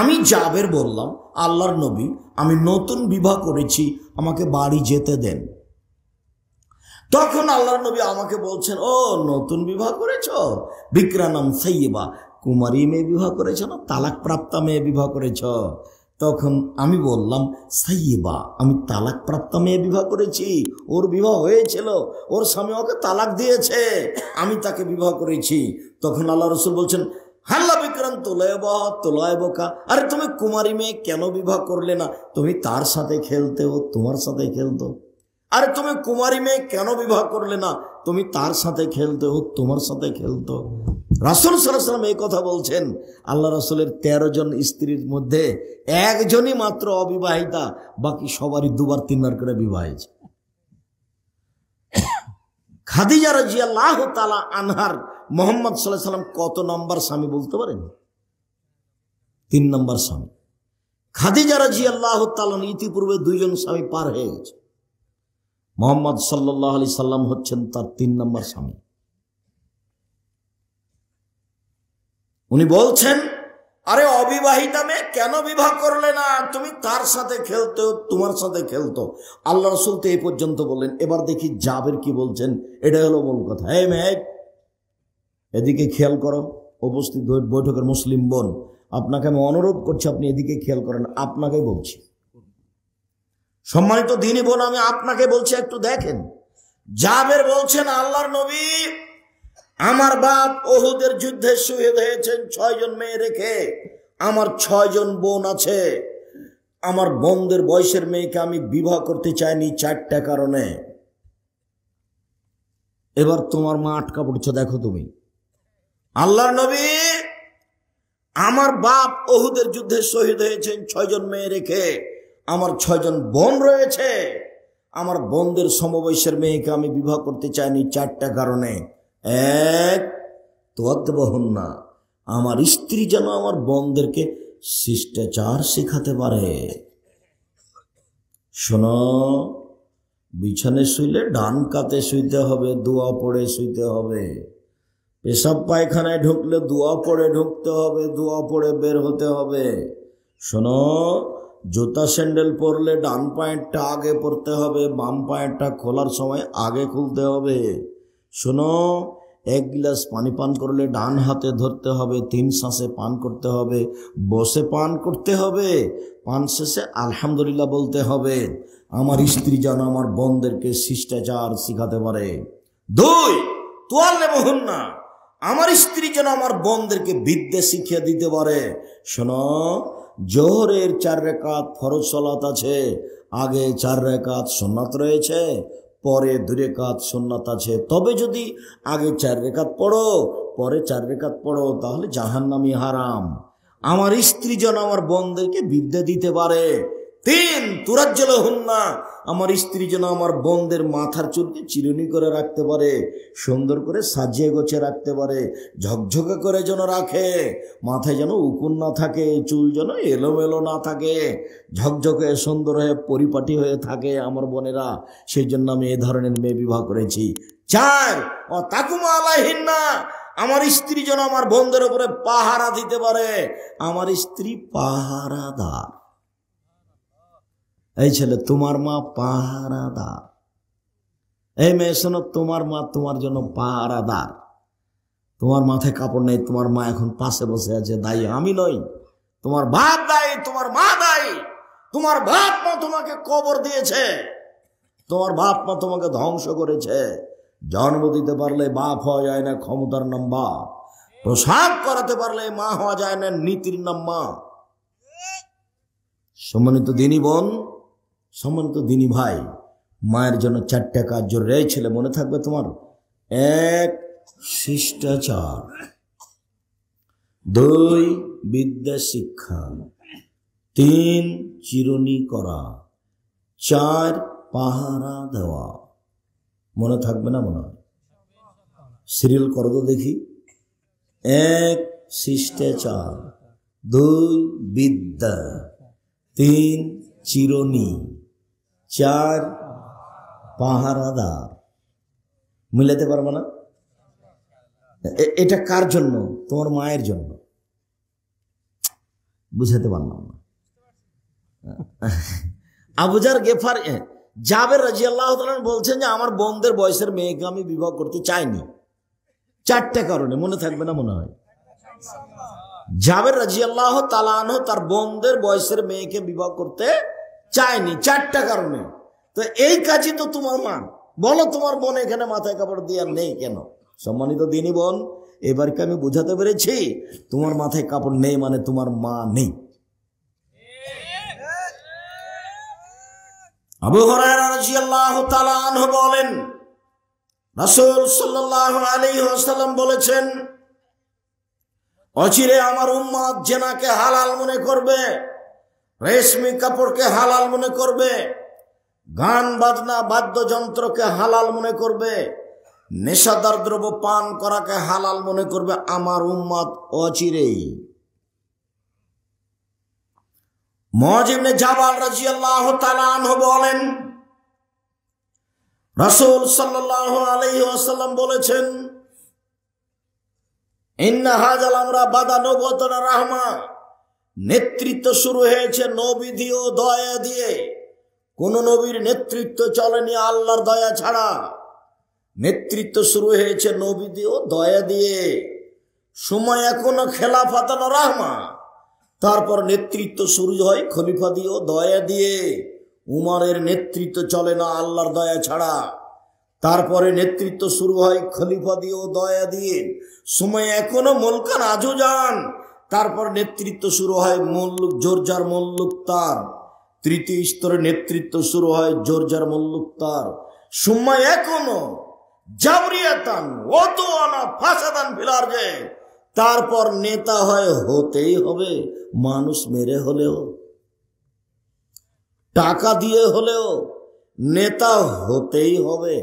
আমি জাবের বললাম আল্লাহর নবী আমি নতুন বিবাহ করেছি আমাকে বাড়ি যেতে দেন তখন আল্লাহর নবী আমাকে বলছেন ও নতুন বিবাহ করেছ বিক্রানাম সৈয়বা কুমারী মেয়ে বিবাহ করেছ না তালাক প্রাপ্তা মেয়ে বিবাহ করেছ তখন আমি বললাম সাইবা আমি তালাক প্রাপ্তা মেয়ে বিবাহ করেছি ওর বিবাহ হয়েছিল ওর স্বামী ওকে তালাক দিয়েছে আমি তাকে বিবাহ করেছি তখন আল্লাহ রসুল বলছেন হাল্লা বিক্রান্ত তোলায় বা তোলায় বোকা আরে তুমি কুমারী মেয়ে কেন বিবাহ করলে না তুমি তার সাথে খেলতে ও তোমার সাথে খেলতো আরে তুমি কুমারী মেয়ে কেন বিবাহ করলে না তুমি তার সাথে খেলতে ও তোমার সাথে খেলতো রাসুল সালাম এই কথা বলছেন আল্লাহ রাসুলের ১৩ জন স্ত্রীর মধ্যে একজনই মাত্র অবিবাহিতা বাকি সবারই দুবার তিনবার করে বিবাহিত খাদিজা রাজিয়াল্লাহ তালা আনহার মোহাম্মদ সাল্লাহ সাল্লাম কত নম্বর স্বামী বলতে পারেন তিন নম্বর স্বামী খাদিজা রাজিয়াল্লাহ তালান ইতিপূর্বে দুইজন স্বামী পার হয়ে গেছে মোহাম্মদ সাল্লাহ আলি সাল্লাম হচ্ছেন তার তিন নম্বর স্বামী উনি বলছেন আরে অবিবাহিতা মেয়ে কেন বিবাহ করলে না তুমি তার সাথে খেলতো তোমার সাথে খেলতো আল্লাহ রসুল তো এই পর্যন্ত বললেন এবার দেখি জাবের কি বলছেন এটা হলো মূল কথা হে মেয়ে এদিকে খেয়াল করো উপস্থিত বৈঠকের মুসলিম বোন আপনাকে আমি অনুরোধ করছি আপনি এদিকে খেয়াল করেন আপনাকেই বলছি সম্মানিত দিনই বোন আমি আপনাকে বলছি একটু দেখেন জাবের বলছেন আল্লাহর নবী আমার বাপ ওহুদের যুদ্ধে শহীদ হয়েছেন ছয়জন মেয়ে রেখে আমার ছয়জন বোন আছে আমার বোনদের বয়সের মেয়েকে আমি বিবাহ করতে চাইনি চারটা কারণে এবার তোমার মা আটকা পড়ছে দেখো তুমি আল্লাহ নবী আমার বাপ ওহুদের যুদ্ধে শহীদ হয়েছেন ছয়জন মেয়ে রেখে আমার ছয়জন বোন রয়েছে আমার বোনদের সমবয়সের মেয়েকে আমি বিবাহ করতে চাইনি চারটা কারণে এক না আমার স্ত্রী যেন আমার বন্ধেরকে শিষ্টাচার শেখাতে পারে শোনো বিছানে শুইলে ডান কাতে শুইতে হবে দোয়া পড়ে শুইতে হবে পেশাব পায়খানায় ঢুকলে দোয়া পড়ে ঢুকতে হবে দোয়া পড়ে বের হতে হবে শোনো জুতা স্যান্ডেল পরলে ডান পায়েরটা আগে পরতে হবে বাম পায়েরটা খোলার সময় আগে খুলতে হবে শোনো এক গ্লাস পানি পান করলে ডান হাতে ধরতে হবে তিন শ্বাসে পান করতে হবে বসে পান করতে হবে পান শেষে আলহামদুলিল্লাহ বলতে হবে আমার স্ত্রী যেন আমার বন্ধেরকে শিষ্টাচার শিখাতে পারে দুই তোয়াল নেব না আমার স্ত্রী যেন আমার বন্ধেরকে বিদ্যা শিখিয়ে দিতে পারে শোনো জোহরের চার রেখাত ফরজ সলাত আছে আগে চার রেখাত সোনাত রয়েছে পরে দু রেখাত সন্ন্যাত আছে তবে যদি আগে চার রেখাত পড়ো পরে চার রেখাত পড়ো তাহলে জাহান্নামি হারাম আমার স্ত্রী যেন আমার বোনদেরকে বিদ্যা দিতে পারে তিন তুরাজ্জল হন না আমার স্ত্রী যেন আমার বন্ধের মাথার চুলকে চিরুনি করে রাখতে পারে সুন্দর করে সাজিয়ে গোছে রাখতে পারে ঝকঝকে করে যেন রাখে মাথায় যেন উকুন না থাকে চুল যেন এলোমেলো না থাকে ঝকঝকে সুন্দর হয়ে পরিপাটি হয়ে থাকে আমার বোনেরা সেই জন্য আমি এ ধরনের মেয়ে বিবাহ করেছি চার ও তাকুমা আলাহিন না আমার স্ত্রী যেন আমার বন্ধের উপরে পাহারা দিতে পারে আমার স্ত্রী পাহারাদার এই ছেলে তোমার মা পাহারাদার এই মেয়ে শোনো তোমার মা তোমার জন্য পাহারাদার তোমার মাথায় কাপড় নেই তোমার মা এখন পাশে বসে আছে দায়ী আমি নই তোমার বাপ দায়ী তোমার মা দায়ী তোমার বাপ মা তোমাকে কবর দিয়েছে তোমার বাপ মা তোমাকে ধ্বংস করেছে জন্ম দিতে পারলে বাপ হওয়া যায় না ক্ষমতার নাম বাপ প্রসাব করাতে পারলে মা হওয়া যায় না নীতির নাম মা সম্মানিত দিনী বোন সম্মানিত দিনী ভাই মায়ের জন্য চারটা কার্য রে ছেলে মনে থাকবে তোমার এক শিষ্টাচার দুই বিদ্যা শিক্ষা তিন চিরনি করা চার পাহারা দেওয়া মনে থাকবে না মনে হয় সিরিয়াল করো তো দেখি এক শিষ্টাচার দুই বিদ্যা তিন চিরনী চার পাহারাদার মিলাতে পারবো না এটা কার জন্য তোমার মায়ের জন্য বুঝাতে পারলাম না আবুজার গেফার জাবের রাজি আল্লাহ বলছেন যে আমার বোনদের বয়সের মেয়েকে আমি বিবাহ করতে চাইনি চারটা কারণে মনে থাকবে না মনে হয় জাবের রাজি আল্লাহ তালানহ তার বোনদের বয়সের মেয়েকে বিবাহ করতে চায়নি চারটা কারণে তো এই কাজই তো তোমার মা বলো তোমার বোন এখানে মাথায় কাপড় দেওয়ার নেই কেন সম্মানিত দিনই বোন এবারকে আমি বুঝাতে পেরেছি তোমার মাথায় কাপড় নেই মানে তোমার মা নেই আবু হরাহ বলেন রাসুল সাল্লাহ আলী আসাল্লাম বলেছেন অচিরে আমার উম্মাদ জেনাকে হালাল মনে করবে রেশমি কাপড়কে হালাল মনে করবে গান বাজনা বাদ্যযন্ত্রকে হালাল মনে করবে নেশাদার দ্রব্য পান করাকে হালাল মনে করবে আমার উম্মাদ অচিরেই মজিবনে জাবাল রাজি আল্লাহ বলেন রসুল সাল্লাহ আলহি আসাল্লাম বলেছেন ইন্না হাজাল আমরা বাদা নবতরা রাহমা নেতৃত্ব শুরু হয়েছে নবিধি ও দয়া দিয়ে কোন নবীর নেতৃত্ব চলেনি আল্লাহর দয়া ছাড়া নেতৃত্ব শুরু হয়েছে নবিধি ও দয়া দিয়ে সময় এখনো খেলা ফাতানো রাহমা তারপর নেতৃত্ব শুরু হয় খলিফা দিয়েও দয়া দিয়ে উমারের নেতৃত্ব চলে না আল্লাহর দয়া ছাড়া তারপরে নেতৃত্ব শুরু হয় খলিফা দিয়ে দয়া দিয়ে সময় এখনো মলকান আজও যান তারপর নেতৃত্ব শুরু হয় মল্লুক জোরজার মল্লুক তার তৃতীয় স্তরে নেতৃত্ব শুরু হয় জোরজার মল্লুক তার সময় এখনো জাবরিয়াতান অত আনা ফাঁসাদান ফিলার যে তারপর নেতা হয় হতেই হবে মানুষ মেরে হলেও টাকা দিয়ে হলেও নেতা হতেই হবে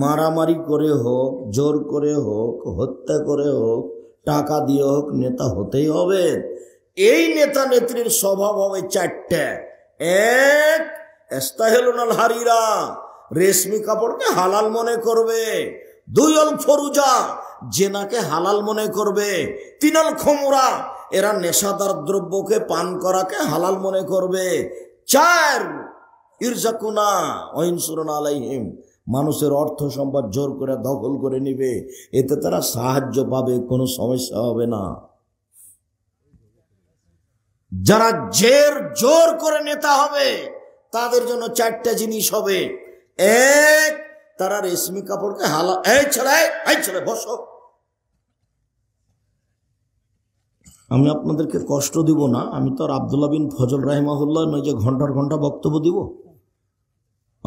মারামারি করে হোক জোর করে হোক হত্যা করে হোক টাকা দিয়ে হোক নেতা হতেই হবে এই নেতা নেত্রীর স্বভাব হবে চারটে এক এস্তাহেলুনাল হারিরা রেশমি কাপড়কে হালাল মনে করবে দুই অল ফরুজা জেনাকে হালাল মনে করবে তিন অল খমুরা এরা নেশাদার দ্রব্যকে পান করাকে হালাল মনে করবে চার ইরজাকুনা অহিংসুরন আলাইহিম মানুষের অর্থ সম্পদ জোর করে দখল করে নিবে এতে তারা সাহায্য পাবে কোনো সমস্যা হবে না যারা জের জোর করে নেতা হবে তাদের জন্য চারটা জিনিস হবে এক তারা রেশমি কাপড়কে হালা এই ছেলে এই ছেলে বস আমি আপনাদেরকে কষ্ট দিব না আমি তো আর আবদুল্লাহ বিন ফজল রাহিমাহুল্লাহ নয় যে ঘন্টার ঘন্টা বক্তব্য দিব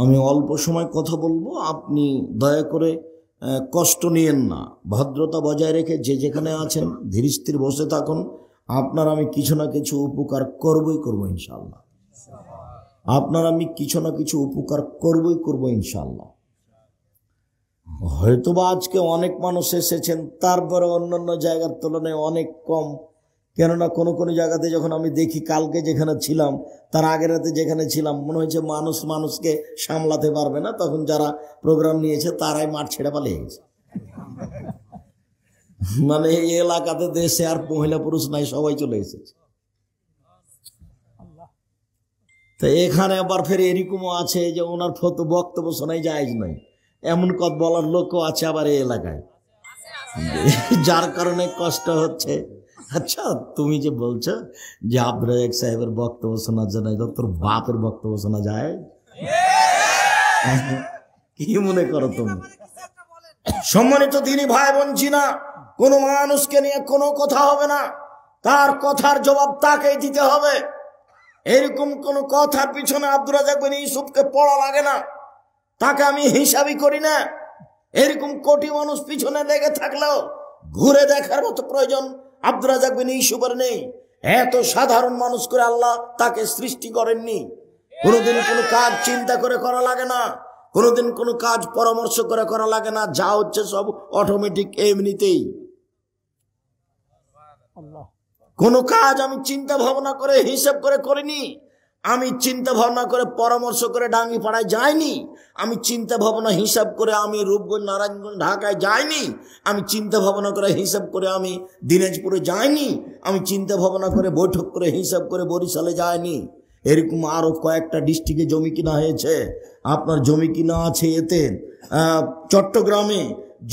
আমি অল্প সময় কথা বলবো আপনি দয়া করে কষ্ট নিয়েন না ভদ্রতা বজায় রেখে যে যেখানে আছেন ধীর স্থির বসে থাকুন আপনার আমি কিছু না কিছু উপকার করবই করব ইনশাল্লাহ আপনার আমি কিছু না কিছু উপকার করবই করব ইনশাল্লাহ হয়তোবা আজকে অনেক মানুষ এসেছেন তারপরে অন্যান্য জায়গার তুলনায় অনেক কম কেননা কোনো কোনো জায়গাতে যখন আমি দেখি কালকে যেখানে ছিলাম তার আগের রাতে যেখানে ছিলাম মনে হয়েছে মানুষ মানুষকে সামলাতে পারবে না তখন যারা প্রোগ্রাম নিয়েছে তারাই মাঠ ছেড়ে পালিয়ে গেছে <laughs> মানে এই এলাকাতে দেশে আর মহিলা পুরুষ নাই সবাই চলে এসেছে তো এখানে আবার ফের এরকমও আছে যে ওনার ফত বক্তব্য শোনাই যায় নাই এমন কত বলার লোকও আছে আবার এই এলাকায় যার কারণে কষ্ট হচ্ছে আচ্ছা তুমি যে বলছো যে আব্দুরাজাক সাহেবের বক্তব্য শোনা যায় না তোর বাপের বক্তব্য শোনা যায় কি মনে করো তুমি সম্মানিত তিনি ভাই বঞ্চি না কোনো মানুষকে নিয়ে কোনো কথা হবে না তার কথার জবাব তাকেই দিতে হবে এরকম কোনো কথার পিছনে আব্দুল রাজাক বিন ইউসুফকে পড়া লাগে না তাকে আমি হিসাবই করি না এরকম কোটি মানুষ পিছনে লেগে থাকলেও ঘুরে দেখার মতো প্রয়োজন আব্দুল রাজাক বিন ইসুফের নেই এত সাধারণ মানুষ করে আল্লাহ তাকে সৃষ্টি করেননি কোনোদিন কোনো কাজ চিন্তা করে করা লাগে না কোনোদিন কোনো কাজ পরামর্শ করে করা লাগে না যা হচ্ছে সব অটোমেটিক এমনিতেই কোনো কাজ আমি চিন্তা ভাবনা করে হিসাব করে করিনি আমি চিন্তা ভাবনা করে পরামর্শ করে ডাঙ্গি পাড়ায় যাইনি আমি চিন্তা ভাবনা হিসাব করে আমি রূপগঞ্জ নারায়ণগঞ্জ ঢাকায় যাইনি আমি চিন্তা ভাবনা করে হিসাব করে আমি দিনাজপুরে যাইনি আমি চিন্তা ভাবনা করে বৈঠক করে হিসাব করে বরিশালে যাইনি এরকম আরও কয়েকটা ডিস্ট্রিক্টে জমি কিনা হয়েছে আপনার জমি কিনা আছে এতে চট্টগ্রামে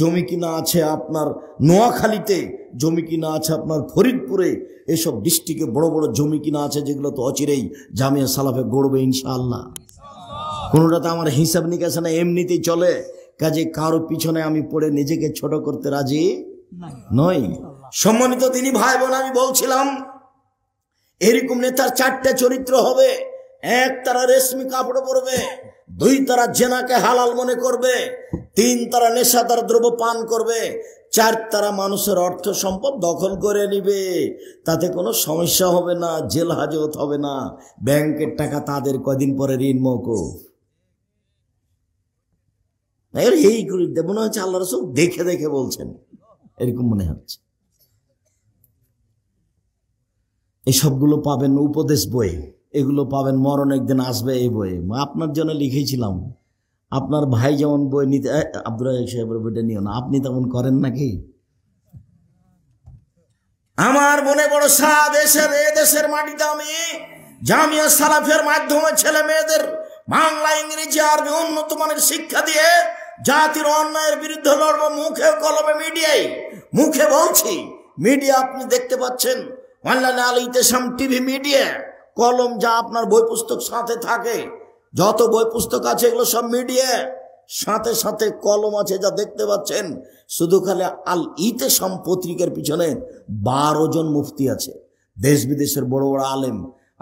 জমি কিনা আছে আপনার নোয়াখালীতে জমি কিনা আছে আপনার ফরিদপুরে এসব ডিস্ট্রিক্টে বড় বড় জমি কিনা আছে যেগুলো তো অচিরেই জামিয়া সালাফে গড়বে ইনশাআল্লাহ তো আমার হিসাব নিকাশে না এমনিতেই চলে কাজে কারো পিছনে আমি পড়ে নিজেকে ছোট করতে রাজি নই সম্মানিত তিনি ভাই বোন আমি বলছিলাম এরকম নেতার চারটে চরিত্র হবে এক তারা রেশমি কাপড় পরবে দুই তারা জেনাকে হালাল মনে করবে তিন তারা নেশাদার দ্রব্য পান করবে চার তারা মানুষের অর্থ সম্পদ দখল করে নিবে তাতে কোনো সমস্যা হবে না জেল হাজত হবে না ব্যাংকের টাকা তাদের কদিন পরে ঋণ এই এইগুলি মনে হচ্ছে আল্লাহ রসুল দেখে দেখে বলছেন এরকম মনে হচ্ছে সবগুলো পাবেন উপদেশ বই এগুলো পাবেন মরণ একদিন আসবে এই বইয়ে আপনার জন্য লিখেছিলাম আপনার ভাই যেমন বই নিতে আব্দুল রাজাক সাহেবের বইটা নিও না আপনি তেমন করেন নাকি আমার মনে বড় সাদেশের এ দেশের মাটিতে আমি জামিয়া সালাফের মাধ্যমে ছেলে মেয়েদের বাংলা ইংরেজি আরবি উন্নত মানের শিক্ষা দিয়ে জাতির অন্যায়ের বিরুদ্ধে লড়বো মুখে কলমে মিডিয়ায় মুখে বলছি মিডিয়া আপনি দেখতে পাচ্ছেন অনলাইনে আলো ইতেসাম টিভি মিডিয়া কলম যা আপনার বই পুস্তক সাথে থাকে যত বই পুস্তক আছে এগুলো সব মিডিয়ে সাথে সাথে কলম আছে যা দেখতে পাচ্ছেন শুধু খালি আল ইতে সাম পত্রিকার পিছনে বারো জন মুফতি আছে দেশ বিদেশের বড় বড় আলেম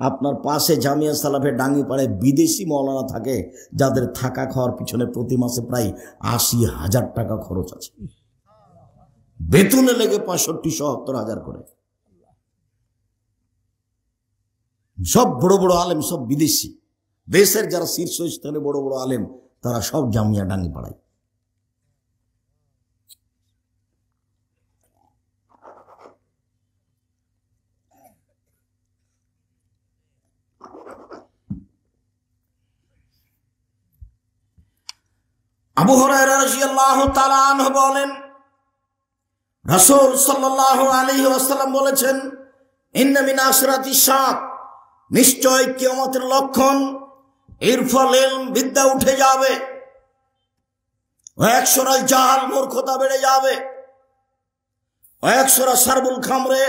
আপনার পাশে জামিয়া সালাফে ডাঙ্গি পাড়ে বিদেশি মৌলানা থাকে যাদের থাকা খাওয়ার পিছনে প্রতি মাসে প্রায় আশি হাজার টাকা খরচ আছে বেতনে লেগে পঁয়ষট্টি সত্তর হাজার করে সব বড় বড় আলেম সব বিদেশি দেশের যারা শীর্ষস্থানে বড় বড় আলেম তারা সব জামিয়া ডাঙ্গি পাড়ায় আবু হরাইন বলেন রাসূল সাল্লাল্লাহু আলাইহি ওয়াসাল্লাম বলেছেন ইন্নামিন আসরাতি সাপ নিশ্চয় কেমতের লক্ষণ ইরফল এলম বিদ্যা উঠে যাবে একশোরাল জাহাল মূর্খতা বেড়ে যাবে একশোরা সার্বুল খামরে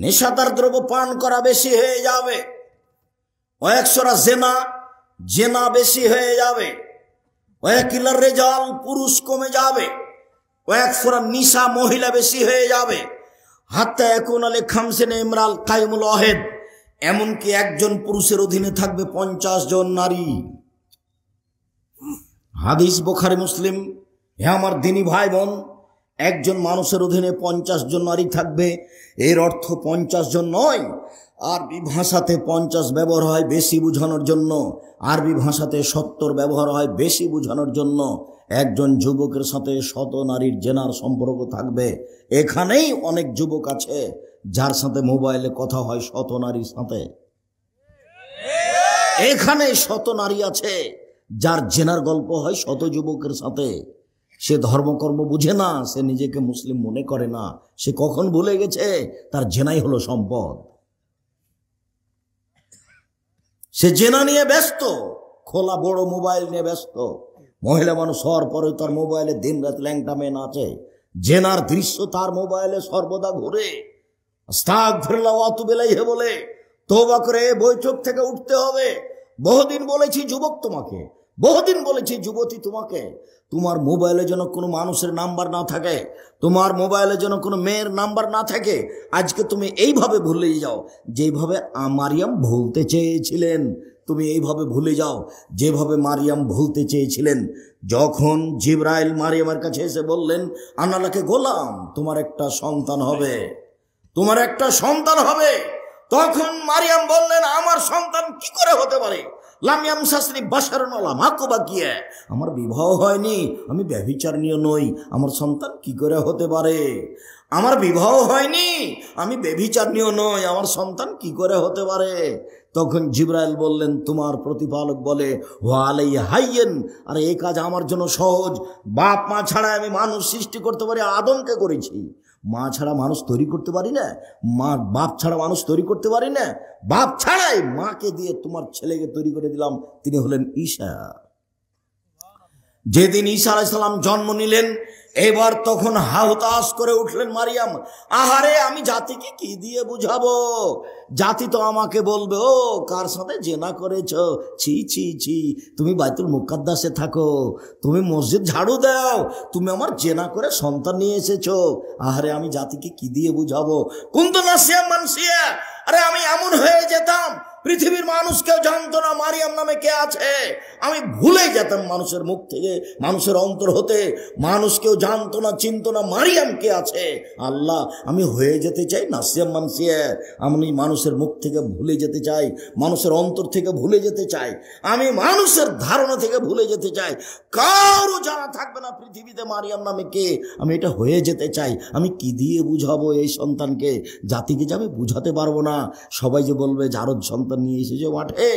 নেশাদার দ্রব্য পান করা বেশি হয়ে যাবে একশোরা জেনা জেনা বেশি হয়ে যাবে কয়েক ইলার রেজাল পুরুষ কমে যাবে কয়েক ফোরা নিশা মহিলা বেশি হয়ে যাবে হাতে এখন আলে খামসেন ইমরাল কাইমুল অহেদ এমনকি একজন পুরুষের অধীনে থাকবে পঞ্চাশ জন নারী হাদিস বোখারি মুসলিম হ্যাঁ আমার দিনী ভাই বোন একজন মানুষের অধীনে পঞ্চাশ জন নারী থাকবে এর অর্থ পঞ্চাশ জন নয় আরবি ভাষাতে পঞ্চাশ ব্যবহার হয় বেশি বোঝানোর জন্য আরবি ভাষাতে সত্তর ব্যবহার হয় বেশি বোঝানোর জন্য একজন যুবকের সাথে শত নারীর জেনার সম্পর্ক থাকবে এখানেই অনেক যুবক আছে যার সাথে মোবাইলে কথা হয় শত নারীর সাথে এখানে শত নারী আছে যার জেনার গল্প হয় শত যুবকের সাথে সে ধর্মকর্ম বুঝে না সে নিজেকে মুসলিম মনে করে না সে কখন ভুলে গেছে তার জেনাই হলো সম্পদ সে জেনা নিয়ে ব্যস্ত খোলা বড় মোবাইল নিয়ে ব্যস্ত মহিলা মানুষ হওয়ার পরে তার মোবাইলে দিন রাত ল্যাংটা মেন আছে জেনার দৃশ্য তার মোবাইলে সর্বদা ঘুরে স্তাক ফেরলা অতুবেলাইহে বলে তোবা করে বৈঠক থেকে উঠতে হবে বহুদিন বলেছি যুবক তোমাকে বহুদিন বলেছি যুবতী তোমাকে তোমার মোবাইলে যেন কোনো মানুষের নাম্বার না থাকে তোমার মোবাইলে যেন কোনো মেয়ের নাম্বার না থাকে আজকে তুমি এইভাবে ভুলে যাও যেভাবে মারিয়াম ভুলতে চেয়েছিলেন তুমি এইভাবে ভুলে যাও যেভাবে মারিয়াম ভুলতে চেয়েছিলেন যখন জিব্রাইল মারিয়ামের কাছে এসে বললেন আনালাকে গোলাম তোমার একটা সন্তান হবে তোমার একটা সন্তান হবে তখন মারিয়াম বললেন আমার সন্তান কি করে হতে পারে লামিয়াম শাস্ত্রী বাসারণ লামাকো বা কিয়া আমার বিবাহ হয়নি আমি ব্যভিচারণীয় নই আমার সন্তান কি করে হতে পারে আমার বিবাহ হয়নি আমি ব্যভিচারণীয় নই আমার সন্তান কি করে হতে পারে তখন জিব্রাইল বললেন তোমার প্রতিপালক বলে ওয়ালাই হাইয়েন আর এই কাজ আমার জন্য সহজ বাপ মা ছাড়া আমি মানুষ সৃষ্টি করতে পারি আদমকে করেছি মা ছাড়া মানুষ তৈরি করতে পারি না মা বাপ ছাড়া মানুষ তৈরি করতে পারি না বাপ ছাড়াই মাকে দিয়ে তোমার ছেলেকে তৈরি করে দিলাম তিনি হলেন ঈশা যেদিন ঈশা আলাইসাল্লাম জন্ম নিলেন এবার তখন হাহতাশ করে উঠলেন মারিয়াম আহারে আমি জাতিকে কি দিয়ে বুঝাবো জাতি তো আমাকে বলবে ও কার সাথে জেনা করেছ ছি ছি ছি তুমি বাইতুল মুকাদ্দাসে থাকো তুমি মসজিদ ঝাড়ু দাও তুমি আমার জেনা করে সন্তান নিয়ে এসেছ আহারে আমি জাতিকে কি দিয়ে বুঝাবো কুন্ত নাসিয়া মানসিয়া আরে আমি এমন হয়ে যেতাম পৃথিবীর মানুষ কেউ জানতো না মারিয়াম নামে কে আছে আমি ভুলে যেতাম মানুষের মুখ থেকে মানুষের অন্তর হতে মানুষ কেউ জানতো না চিনতো না মারিয়াম কে আছে আল্লাহ আমি হয়ে যেতে চাই নাসিয়াম মানসিয়া আমি মানুষের মুখ থেকে ভুলে যেতে চাই মানুষের অন্তর থেকে ভুলে যেতে চাই আমি মানুষের ধারণা থেকে ভুলে যেতে চাই কারো জানা থাকবে না পৃথিবীতে মারিয়াম নামে কে আমি এটা হয়ে যেতে চাই আমি কি দিয়ে বুঝাবো এই সন্তানকে জাতিকে যে আমি বুঝাতে পারবো না সবাই যে বলবে জারদ সন্তান সন্তান নিয়ে এসেছে মাঠে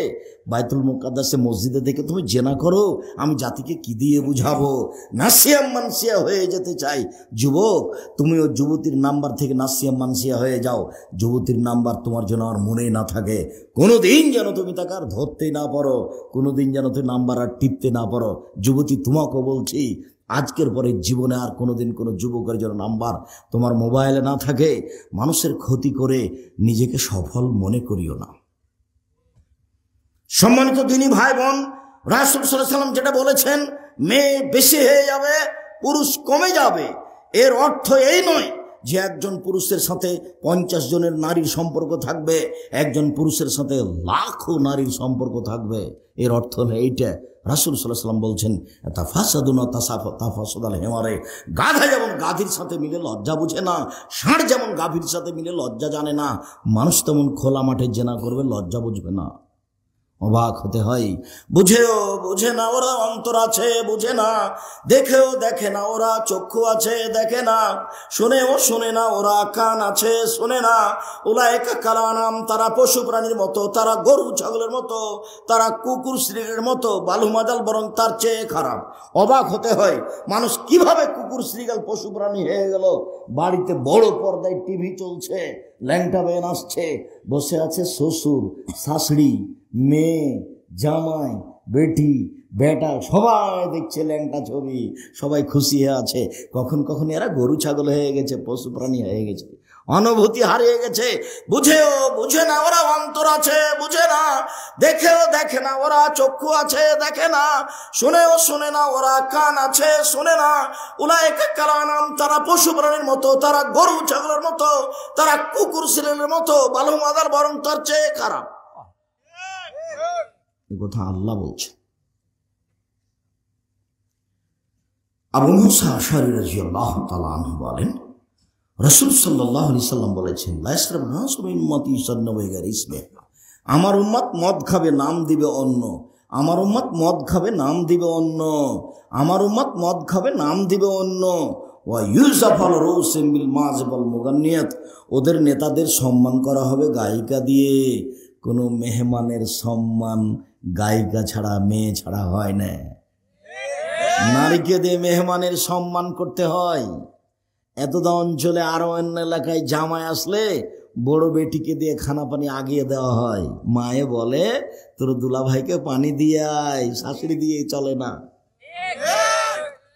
বাইতুল মোকাদ্দাসে মসজিদে দেখে তুমি জেনা করো আমি জাতিকে কি দিয়ে বুঝাবো নাসিয়াম মানসিয়া হয়ে যেতে চাই যুবক তুমি ও যুবতীর নাম্বার থেকে নাসিয়াম মানসিয়া হয়ে যাও যুবতীর নাম্বার তোমার জন্য আমার মনেই না থাকে কোনো দিন যেন তুমি তাকে আর ধরতে না পারো কোনো দিন যেন তুমি নাম্বার আর টিপতে না পারো যুবতী তোমাকেও বলছি আজকের পরে জীবনে আর কোনোদিন কোনো যুবকের জন্য নাম্বার তোমার মোবাইলে না থাকে মানুষের ক্ষতি করে নিজেকে সফল মনে করিও না সম্মানিত দিনী ভাই বোন রাসুল যেটা বলেছেন মেয়ে বেশি হয়ে যাবে পুরুষ কমে যাবে এর অর্থ এই নয় যে একজন পুরুষের সাথে পঞ্চাশ জনের নারীর সম্পর্ক থাকবে একজন পুরুষের সাথে লাখো নারীর সম্পর্ক থাকবে এর অর্থ হলো এইটা রাসুল সাল্লাহ সাল্লাম বলছেন তা ফাসাদুনা তাসাফ হেমারে গাধা যেমন গাধির সাথে মিলে লজ্জা বুঝে না ষাঁড় যেমন গাভীর সাথে মিলে লজ্জা জানে না মানুষ তেমন খোলা মাঠে জেনা করবে লজ্জা বুঝবে না অবাক হতে হয় বুঝেও বুঝে না ওরা অন্তর আছে বুঝে না দেখেও দেখে না ওরা চক্ষু আছে দেখে না শুনেও শুনে না ওরা কান আছে শুনে না ওলা একা নাম তারা পশু প্রাণীর মতো তারা গরু ছাগলের মতো তারা কুকুর শ্রীরের মতো বালু মাদাল বরং তার চেয়ে খারাপ অবাক হতে হয় মানুষ কিভাবে কুকুর শ্রীগাল পশু প্রাণী হয়ে গেল বাড়িতে বড় পর্দায় টিভি চলছে ল্যাংটা বেন আসছে বসে আছে শ্বশুর শাশুড়ি মেয়ে জামাই বেটি বেটা সবাই দেখছে ল্যাংটা ছবি সবাই খুশি হয়ে আছে কখন কখন এরা গরু ছাগল হয়ে গেছে পশু প্রাণী হয়ে গেছে অনুভূতি হারিয়ে গেছে বুঝেও বুঝে না ওরা অন্তর আছে বুঝে না দেখেও দেখে না ওরা চক্ষু আছে দেখে না শুনেও শুনে না ওরা কান আছে শুনে না এক এক তারা পশু প্রাণীর মতো তারা গরু ছাগলের মতো তারা কুকুর সিলের মতো বালু মাদার বরং তার চেয়ে খারাপ কথা আল্লাহ বলছে আবু মুসা শরীর বলেন রসুল সাল্লাহ সাল্লাম বলেছেন লাইসরাম নাসমিম্মত ইসান্নবেগার ইসমে আমার উম্মত মদ খাবে নাম দিবে অন্য আমার উম্মত মদ খাবে নাম দিবে অন্য আমার উম্মত মদ খাবে নাম দিবে অন্য ওদের নেতাদের সম্মান করা হবে গায়িকা দিয়ে কোনো মেহমানের সম্মান গায়িকা ছাড়া মেয়ে ছাড়া হয় না নারীকে দিয়ে মেহমানের সম্মান করতে হয় এতদা অঞ্চলে আরও অন্য এলাকায় জামাই আসলে বড় বেটিকে দিয়ে খানা পানি আগিয়ে দেওয়া হয় মায়ে বলে তোর দুলাভাইকে পানি দিয়ে আয় শাশুড়ি দিয়ে চলে না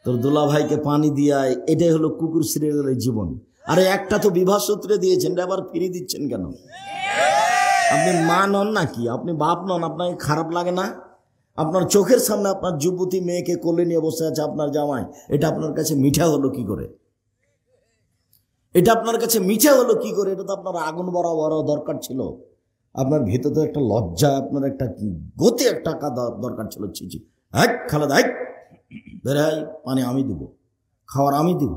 তোর দুলাভাইকে পানি দিয়ে আয় এটাই হলো কুকুর সিরিয়ালের জীবন আরে একটা তো বিবাহ সূত্রে দিয়েছেন আবার ফিরিয়ে দিচ্ছেন কেন আপনি মা নন নাকি আপনি বাপ নন আপনাকে খারাপ লাগে না আপনার চোখের সামনে আপনার যুবতী মেয়েকে কোলে নিয়ে বসে আছে আপনার জামাই এটা আপনার কাছে মিঠা হলো কি করে এটা আপনার কাছে মিঠা হলো কি করে এটা তো আপনার আগুন বড় বড় দরকার ছিল আপনার ভেতরে তো একটা লজ্জা আপনার একটা গতি একটা দরকার ছিল ছিচি হ্যাঁ খালা হ্যাক বেড়াই পানি আমি দেবো খাওয়ার আমি দেব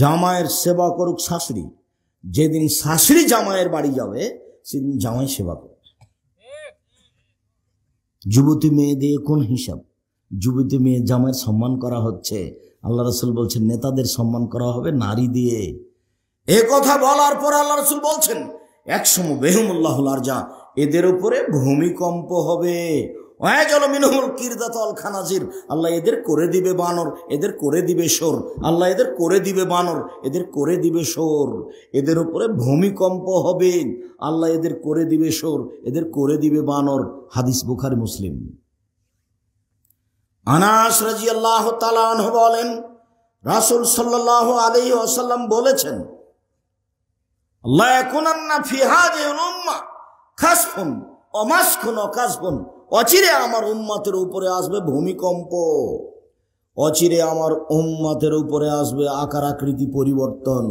জামায়ের সেবা করুক শাশুড়ি যেদিন শাশুড়ি জামায়ের বাড়ি যাবে সেদিন জামাই সেবা করুক যুবতী মেয়ে দিয়ে কোন হিসাব যুবতী মেয়ে জামাইয়ের সম্মান করা হচ্ছে আল্লাহ রসুল বলছেন নেতাদের সম্মান করা হবে নারী দিয়ে এ কথা বলার পর আল্লাহ রসুল বলছেন একসময় বেহমুল্লাহ যা এদের উপরে ভূমিকম্প হবে কিরদাতল খানাজির আল্লাহ এদের করে দিবে বানর এদের করে দিবে সোর আল্লাহ এদের করে দিবে বানর এদের করে দিবে সোর এদের উপরে ভূমিকম্প হবে আল্লাহ এদের করে দিবে সোর এদের করে দিবে বানর হাদিস বুখারি মুসলিম আনাস রাজি আল্লাহ তালাহ বলেন রাসুল সাল্লাহ আলী আসাল্লাম বলেছেন আল্লাহ এখন ফিহাদ খাসফুন অমাসখুন অকাশফুন অচিরে আমার উম্মাতের উপরে আসবে ভূমিকম্প অচিরে আমার উম্মাতের উপরে আসবে আকার আকৃতি পরিবর্তন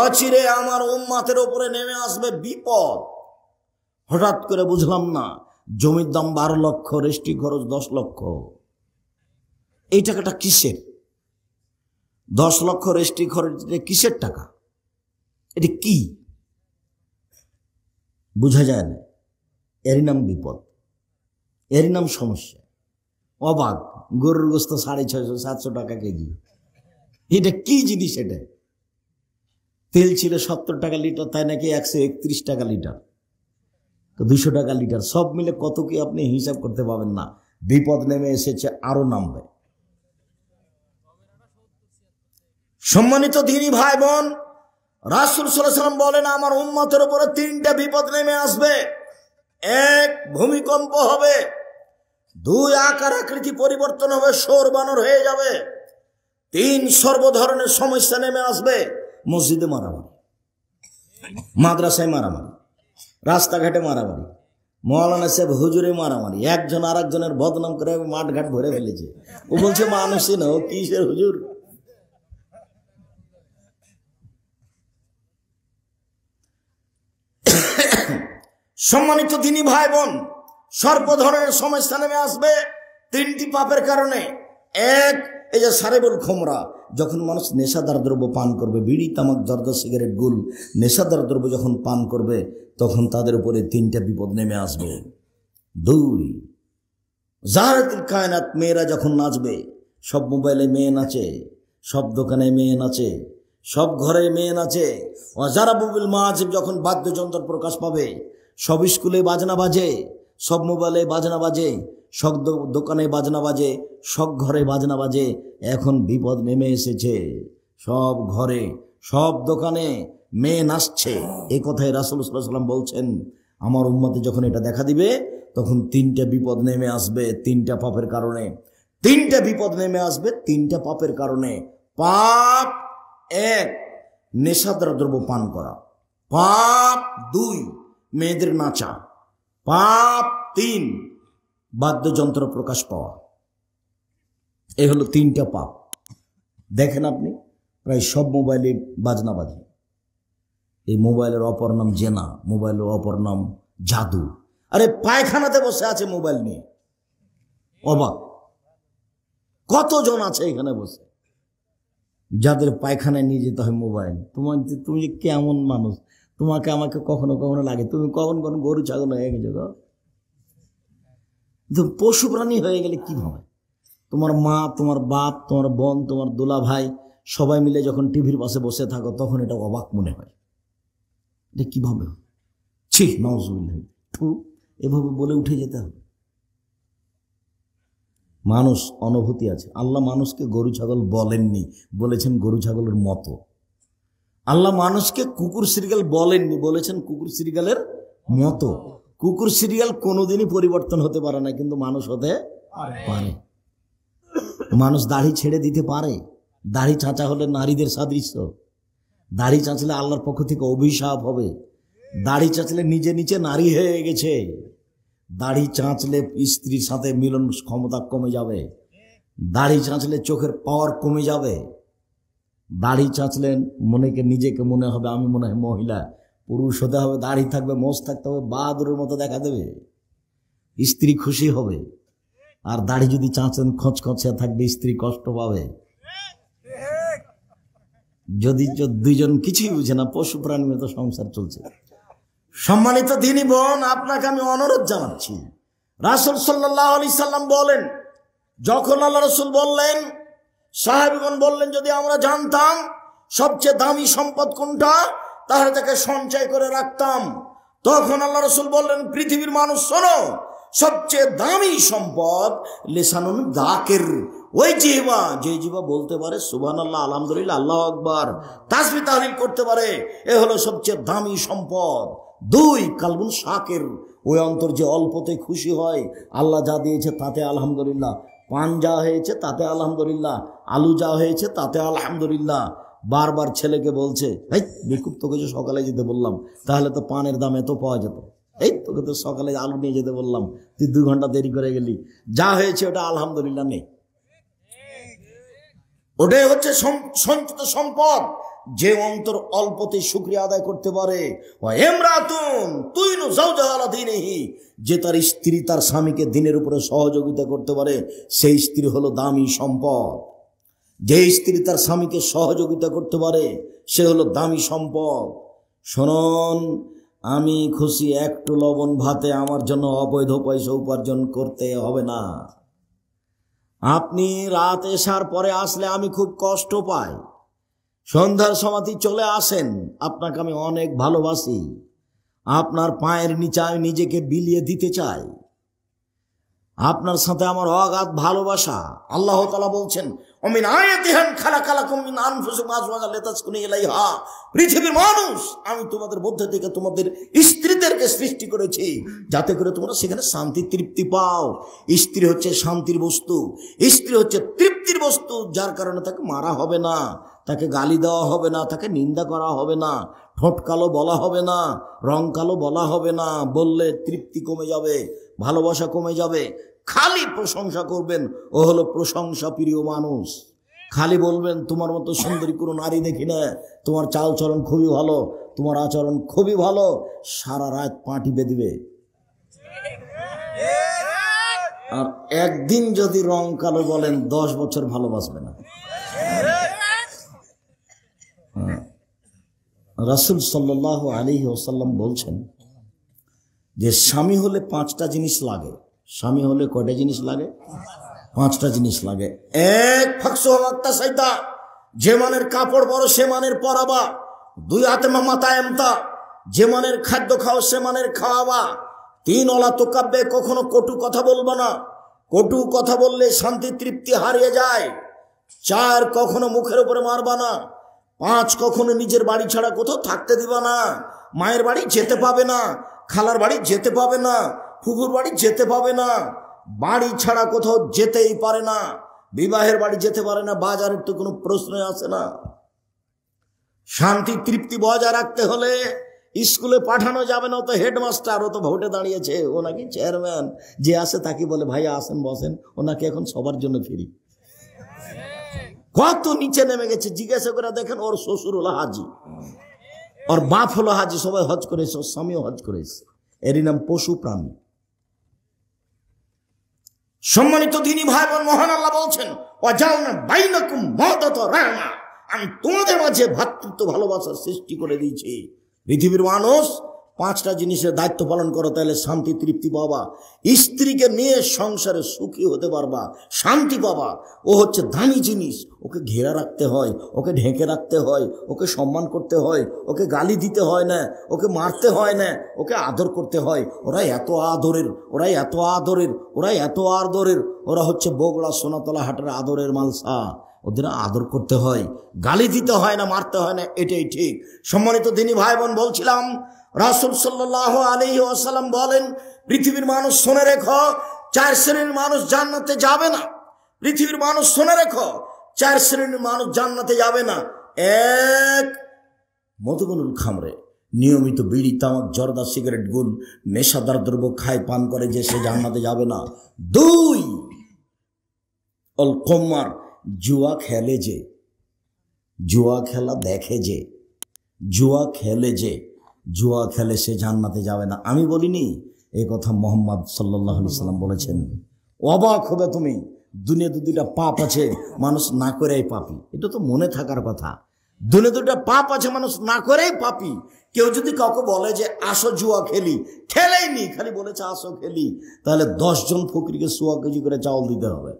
অচিরে আমার উম্মাতের উপরে নেমে আসবে বিপদ হঠাৎ করে বুঝলাম না জমির দাম বারো লক্ষ রেষ্টি খরচ দশ লক্ষ এই টাকাটা কিসের দশ লক্ষ রেজিস্ট্রি খরচ কিসের টাকা এটা কি বোঝা যায় না এরই নাম বিপদ এরই নাম সমস্যা অবাক গরুর গোস্ত সাড়ে ছয়শো সাতশো টাকা কেজি এটা কি জিনিস এটা তেল ছিল সত্তর টাকা লিটার তাই নাকি একশো একত্রিশ টাকা লিটার তো দুশো টাকা লিটার সব মিলে কত কি আপনি হিসাব করতে পারবেন না বিপদ নেমে এসেছে আরও নামবে সম্মানিত দিনী ভাই বোন রাসুল সালাম বলেন আমার উন্মতের উপরে তিনটা বিপদ নেমে আসবে এক ভূমিকম্প হবে দুই আকার আকৃতি পরিবর্তন হবে সোর বানর হয়ে যাবে তিন সর্বধরনের সমস্যা নেমে আসবে মসজিদে মারামারি মাদ্রাসায় মারামারি রাস্তাঘাটে মারামারি মৌলানা সাহেব হুজুরে মারামারি একজন আর একজনের বদনাম করে মাঠঘাট ভরে ফেলেছে ও বলছে মানুষই না ও কিসের হুজুর সম্মানিত তিনি ভাই বোন সর্বধরনের সমস্যা নেমে আসবে তিনটি পাপের কারণে এক এই যে সারেবুল খোমরা যখন মানুষ নেশাদার দ্রব্য পান করবে বিড়ি তামাক জর্দা সিগারেট গুল নেশাদার দ্রব্য যখন পান করবে তখন তাদের উপরে তিনটা বিপদ নেমে আসবে দুই জাহারাতুল কায়নাত মেয়েরা যখন নাচবে সব মোবাইলে মেয়ে নাচে সব দোকানে মেয়ে নাচে সব ঘরে মেয়ে নাচে অজারাবুবিল মাহাজিব যখন বাদ্যযন্ত্র প্রকাশ পাবে সব স্কুলে বাজনা বাজে সব মোবাইলে বাজনা বাজে সব দোকানে বাজনা বাজে সব ঘরে বাজনা বাজে এখন বিপদ নেমে এসেছে সব ঘরে সব দোকানে মেয়ে নাচছে এ কথায় রাসুল সাল্লাম বলছেন আমার উন্মতে যখন এটা দেখা দিবে তখন তিনটা বিপদ নেমে আসবে তিনটা পাপের কারণে তিনটা বিপদ নেমে আসবে তিনটা পাপের কারণে পাপ এক নেশাদার দ্রব্য পান করা পাপ দুই মেয়েদের নাচা পাপ তিন বাদ্যযন্ত্র প্রকাশ পাওয়া এ হলো তিনটা পাপ দেখেন আপনি প্রায় সব মোবাইলে বাজনা বাজে এই মোবাইলের অপর নাম জেনা মোবাইলের অপর নাম জাদু আরে পায়খানাতে বসে আছে মোবাইল নিয়ে অবাক কতজন আছে এখানে বসে যাদের পায়খানায় নিয়ে যেতে হয় মোবাইল তোমার তুমি কেমন মানুষ তোমাকে আমাকে কখনো কখনো লাগে তুমি কখন কখন গরু ছাগল হয়ে গেছো গো তুমি পশু প্রাণী হয়ে গেলে কি হবে তোমার মা তোমার বাপ তোমার বোন তোমার দোলা ভাই সবাই মিলে যখন টিভির পাশে বসে থাকো তখন এটা অবাক মনে হয় এটা কীভাবে ছি নজরুল্লাহ ঠু এভাবে বলে উঠে যেতে হবে মানুষ অনুভূতি আছে আল্লাহ মানুষকে গরু ছাগল বলেননি বলেছেন গরু ছাগলের মতো আল্লাহ মানুষকে কুকুর সিরিয়াল বলেননি বলেছেন কুকুর সিরিয়ালের মতো কুকুর সিরিয়াল কোনোদিনই পরিবর্তন হতে পারে না কিন্তু মানুষ হতে পারে মানুষ দাড়ি ছেড়ে দিতে পারে দাড়ি চাঁচা হলে নারীদের সাদৃশ্য দাড়ি চাঁচলে আল্লাহর পক্ষ থেকে অভিশাপ হবে দাড়ি চাঁচলে নিজে নিচে নারী হয়ে গেছে দাড়ি চাঁচলে স্ত্রীর সাথে মিলন ক্ষমতা কমে যাবে দাড়ি চাঁচলে চোখের পাওয়ার কমে যাবে দাড়ি চাঁচলেন মনেকে নিজেকে মনে হবে আমি মনে হয় মহিলা পুরুষ হতে হবে দাড়ি থাকবে মোজ থাকতে হবে বাহাদুরের মতো দেখা দেবে স্ত্রী খুশি হবে আর দাড়ি যদি চাঁচেন খোঁজ খঁচে থাকবে স্ত্রী কষ্ট পাবে যদি দুইজন কিছুই বুঝে না পশু প্রাণী মতো সংসার চলছে সম্মানিত দিনই বোন আপনাকে আমি অনুরোধ জানাচ্ছি রাসুল সাল্লাহ আলি সাল্লাম বলেন যখন আল্লাহ রসুল বললেন সাহেবগণ বললেন যদি আমরা জানতাম সবচেয়ে দামি সম্পদ কোনটা তাহলে তাকে সঞ্চয় করে রাখতাম তখন আল্লাহ রসুল বললেন পৃথিবীর মানুষ শোনো সবচেয়ে দামি সম্পদ লেসানুন দাকের ওই জিহিবা যে জিহিবা বলতে পারে সুবান আল্লাহ আলহামদুলিল্লাহ আল্লাহ আকবর তাসবি তাহলিল করতে পারে এ হলো সবচেয়ে দামি সম্পদ দুই কালবুন শাকের ওই অন্তর যে অল্পতে খুশি হয় আল্লাহ যা দিয়েছে তাতে আলহামদুলিল্লাহ পান যা হয়েছে তাতে আলহামদুলিল্লাহ আলু যা হয়েছে তাতে আলহামদুলিল্লাহ বারবার ছেলেকে বলছে এই বেকুব তোকে যে সকালে যেতে বললাম তাহলে তো পানের দাম এত পাওয়া যেত এই তোকে তো সকালে আলু নিয়ে যেতে বললাম তুই দু ঘন্টা দেরি করে গেলি যা হয়েছে ওটা আলহামদুলিল্লাহ নেই ওটাই হচ্ছে সঞ্চিত সম্পদ যে অন্তর অল্পতে সুক্রিয়া আদায় করতে পারে যে তার স্ত্রী তার স্বামীকে দিনের উপরে সহযোগিতা করতে পারে সেই স্ত্রী হলো দামি সম্পদ যে স্ত্রী তার স্বামীকে সহযোগিতা করতে পারে সে হলো দামি সম্পদ শোনন আমি খুশি একটু লবণ ভাতে আমার জন্য অবৈধ পয়সা উপার্জন করতে হবে না আপনি রাত এসার পরে আসলে আমি খুব কষ্ট পাই সন্ধ্যার সমাধি চলে আসেন আপনাকে আমি অনেক ভালোবাসি আপনার পায়ের নিচে আমি নিজেকে বিলিয়ে দিতে চাই আপনার সাথে আমার অগাধ ভালোবাসা আল্লাহ তালা বলছেন অমিন আয়াতিহান খালা খালা কমিন আনফুসুম আজওয়াজা লেতাস এলাই হা পৃথিবীর মানুষ আমি তোমাদের মধ্যে থেকে তোমাদের স্ত্রীদেরকে সৃষ্টি করেছি যাতে করে তোমরা সেখানে শান্তি তৃপ্তি পাও স্ত্রী হচ্ছে শান্তির বস্তু স্ত্রী হচ্ছে তৃপ্তির বস্তু যার কারণে তাকে মারা হবে না তাকে গালি দেওয়া হবে না তাকে নিন্দা করা হবে না ঠোঁট কালো বলা হবে না রং কালো বলা হবে না বললে তৃপ্তি কমে যাবে ভালোবাসা কমে যাবে খালি প্রশংসা করবেন ও হলো প্রশংসা প্রিয় মানুষ খালি বলবেন তোমার মতো সুন্দরী কোনো নারী দেখি না তোমার চালচরণ খুবই ভালো তোমার আচরণ খুবই ভালো সারা রাত পাঁটি বেঁধবে আর একদিন যদি রং কালো বলেন দশ বছর ভালোবাসবে না রাসুল সাল্লাহ আলী ওসাল্লাম বলছেন যে স্বামী হলে পাঁচটা জিনিস লাগে স্বামী হলে কয়টা জিনিস লাগে পাঁচটা জিনিস লাগে এক ফাঁকসা সাইতা যে মানের কাপড় পরো সে মানের পরাবা দুই হাতে মামাতা এমতা যে মানের খাদ্য খাও সে মানের খাওয়াবা তিন অলা কাব্যে কখনো কটু কথা বলবো না কটু কথা বললে শান্তি তৃপ্তি হারিয়ে যায় চার কখনো মুখের উপরে মারবা না পাঁচ কখনো নিজের বাড়ি ছাড়া কোথাও থাকতে দিবা না মায়ের বাড়ি যেতে পাবে না খালার বাড়ি যেতে পাবে না ফুফুর বাড়ি যেতে পাবে না বাড়ি ছাড়া কোথাও যেতেই পারে না বিবাহের বাড়ি যেতে পারে না বাজারের তো কোনো প্রশ্ন আসে না শান্তি তৃপ্তি বজায় রাখতে হলে স্কুলে পাঠানো যাবে না তো হেডমাস্টার ও তো ভোটে দাঁড়িয়েছে ও নাকি চেয়ারম্যান যে আসে তাকে বলে ভাইয়া আসেন বসেন ওনাকে এখন সবার জন্য ফিরি কত নিচে নেমে গেছে জিজ্ঞাসা করে দেখেন ওর শ্বশুর হলো হাজি ওর বাপ হলো হাজি সবাই হজ করেছে ওর স্বামীও হজ করেছে এরই নাম পশু প্রাণী সম্মানিত তিনি ভাই বোন মোহন আল্লাহ বলছেন আমি তোমাদের মাঝে ভাতৃত্ব ভালোবাসার সৃষ্টি করে দিয়েছি পৃথিবীর মানুষ পাঁচটা জিনিসের দায়িত্ব পালন করো তাহলে শান্তি তৃপ্তি পাবা স্ত্রীকে নিয়ে সংসারে সুখী হতে পারবা শান্তি পাবা ও হচ্ছে দামি জিনিস ওকে ঘেরা রাখতে হয় ওকে ঢেকে রাখতে হয় ওকে সম্মান করতে হয় ওকে গালি দিতে হয় না ওকে মারতে হয় না ওকে আদর করতে হয় ওরা এত আদরের ওরা এত আদরের ওরা এত আদরের ওরা হচ্ছে বগলা সোনাতলা হাটের আদরের মালসা ওদের আদর করতে হয় গালি দিতে হয় না মারতে হয় না এটাই ঠিক সম্মানিত দিনী ভাই বোন বলছিলাম রাসুল সাল্লাহ আলী আসালাম বলেন পৃথিবীর মানুষ শুনে রেখো চার শ্রেণীর মানুষ জান্নাতে যাবে না পৃথিবীর মানুষ শুনে রেখো চার শ্রেণীর মানুষ জান্নাতে যাবে না এক মধুবনুল খামরে নিয়মিত বিড়ি তামাক জর্দা সিগারেট গুল নেশাদার দ্রব্য খায় পান করে যে সে জান্নাতে যাবে না দুই অল কম্মার জুয়া খেলে যে জুয়া খেলা দেখে যে জুয়া খেলে যে জুয়া খেলে সে জান্নাতে যাবে না আমি বলিনি এই কথা মোহাম্মদ সাল্লাহ সাল্লাম বলেছেন অবাক হবে তুমি দুনিয়া দুটা পাপ আছে মানুষ না করেই পাপি এটা তো মনে থাকার কথা দুনিয়া দুটা পাপ আছে মানুষ না করেই পাপি কেউ যদি কাউকে বলে যে আসো জুয়া খেলি খেলেই নি খালি বলেছে আসো খেলি তাহলে দশজন ফকরিকে সোয়া কেজি করে চাউল দিতে হবে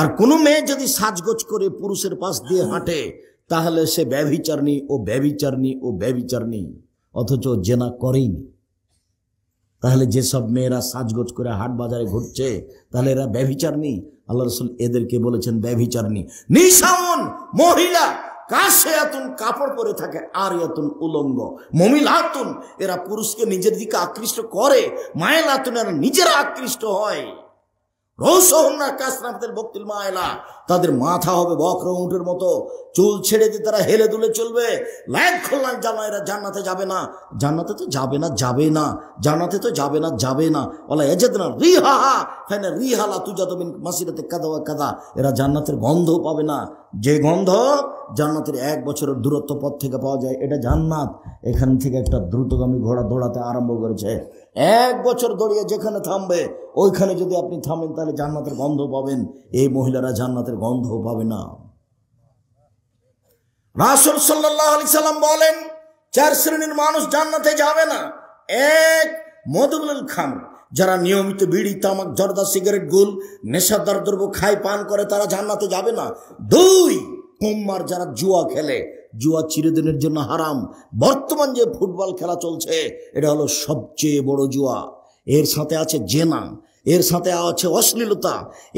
আর কোনো মেয়ে যদি সাজগোজ করে পুরুষের পাশ দিয়ে হাঁটে তাহলে সে ব্যভিচারণী ও ব্যভিচারণী ও ব্যভিচারণী অথচ জেনা করেইনি তাহলে যেসব মেয়েরা সাজগোজ করে হাট বাজারে ঘুরছে তাহলে এরা ব্যভিচারণী আল্লাহ রসুল এদেরকে বলেছেন ব্যভিচারণী নিশাউন মহিলা কাশে এতুন কাপড় পরে থাকে আর এতুন উলঙ্গ মমিল আতুন এরা পুরুষকে নিজের দিকে আকৃষ্ট করে মায়ের আতুন এরা নিজেরা আকৃষ্ট হয় কাশ কাসনাফদের বক্তিল মায়েলা তাদের মাথা হবে বক্র উঁটের মতো চুল ছেড়ে দিয়ে তারা হেলে দুলে চলবে লাইট খোলা জানা এরা জান্নাতে যাবে না জান্নাতে তো যাবে না যাবে না জান্নাতে তো যাবে না যাবে না বলা এজেদ না রিহাহা ফেনে রিহালা তুজা তবিন মাসিরাতে কাদা কাদা এরা জান্নাতের গন্ধ পাবে না যে গন্ধ জান্নাতের এক বছরের দূরত্ব পথ থেকে পাওয়া যায় এটা জান্নাত এখান থেকে একটা দ্রুতগামী ঘোড়া দৌড়াতে আরম্ভ করেছে এক বছর দৌড়িয়ে যেখানে থামবে ওইখানে যদি আপনি থামেন তাহলে জান্নাতের গন্ধ পাবেন এই মহিলারা জান্নাতের জান্নাতের গন্ধ পাবে না রাসুল সাল্লাহ আলি সাল্লাম বলেন চার শ্রেণীর মানুষ জান্নাতে যাবে না এক মদুবুল খান যারা নিয়মিত বিড়ি তামাক জর্দা সিগারেট গুল নেশাদার দ্রব্য খায় পান করে তারা জান্নাতে যাবে না দুই কুম্মার যারা জুয়া খেলে জুয়া চিরদিনের জন্য হারাম বর্তমান যে ফুটবল খেলা চলছে এটা হলো সবচেয়ে বড় জুয়া এর সাথে আছে জেনা এর সাথে আছে অশ্লীলতা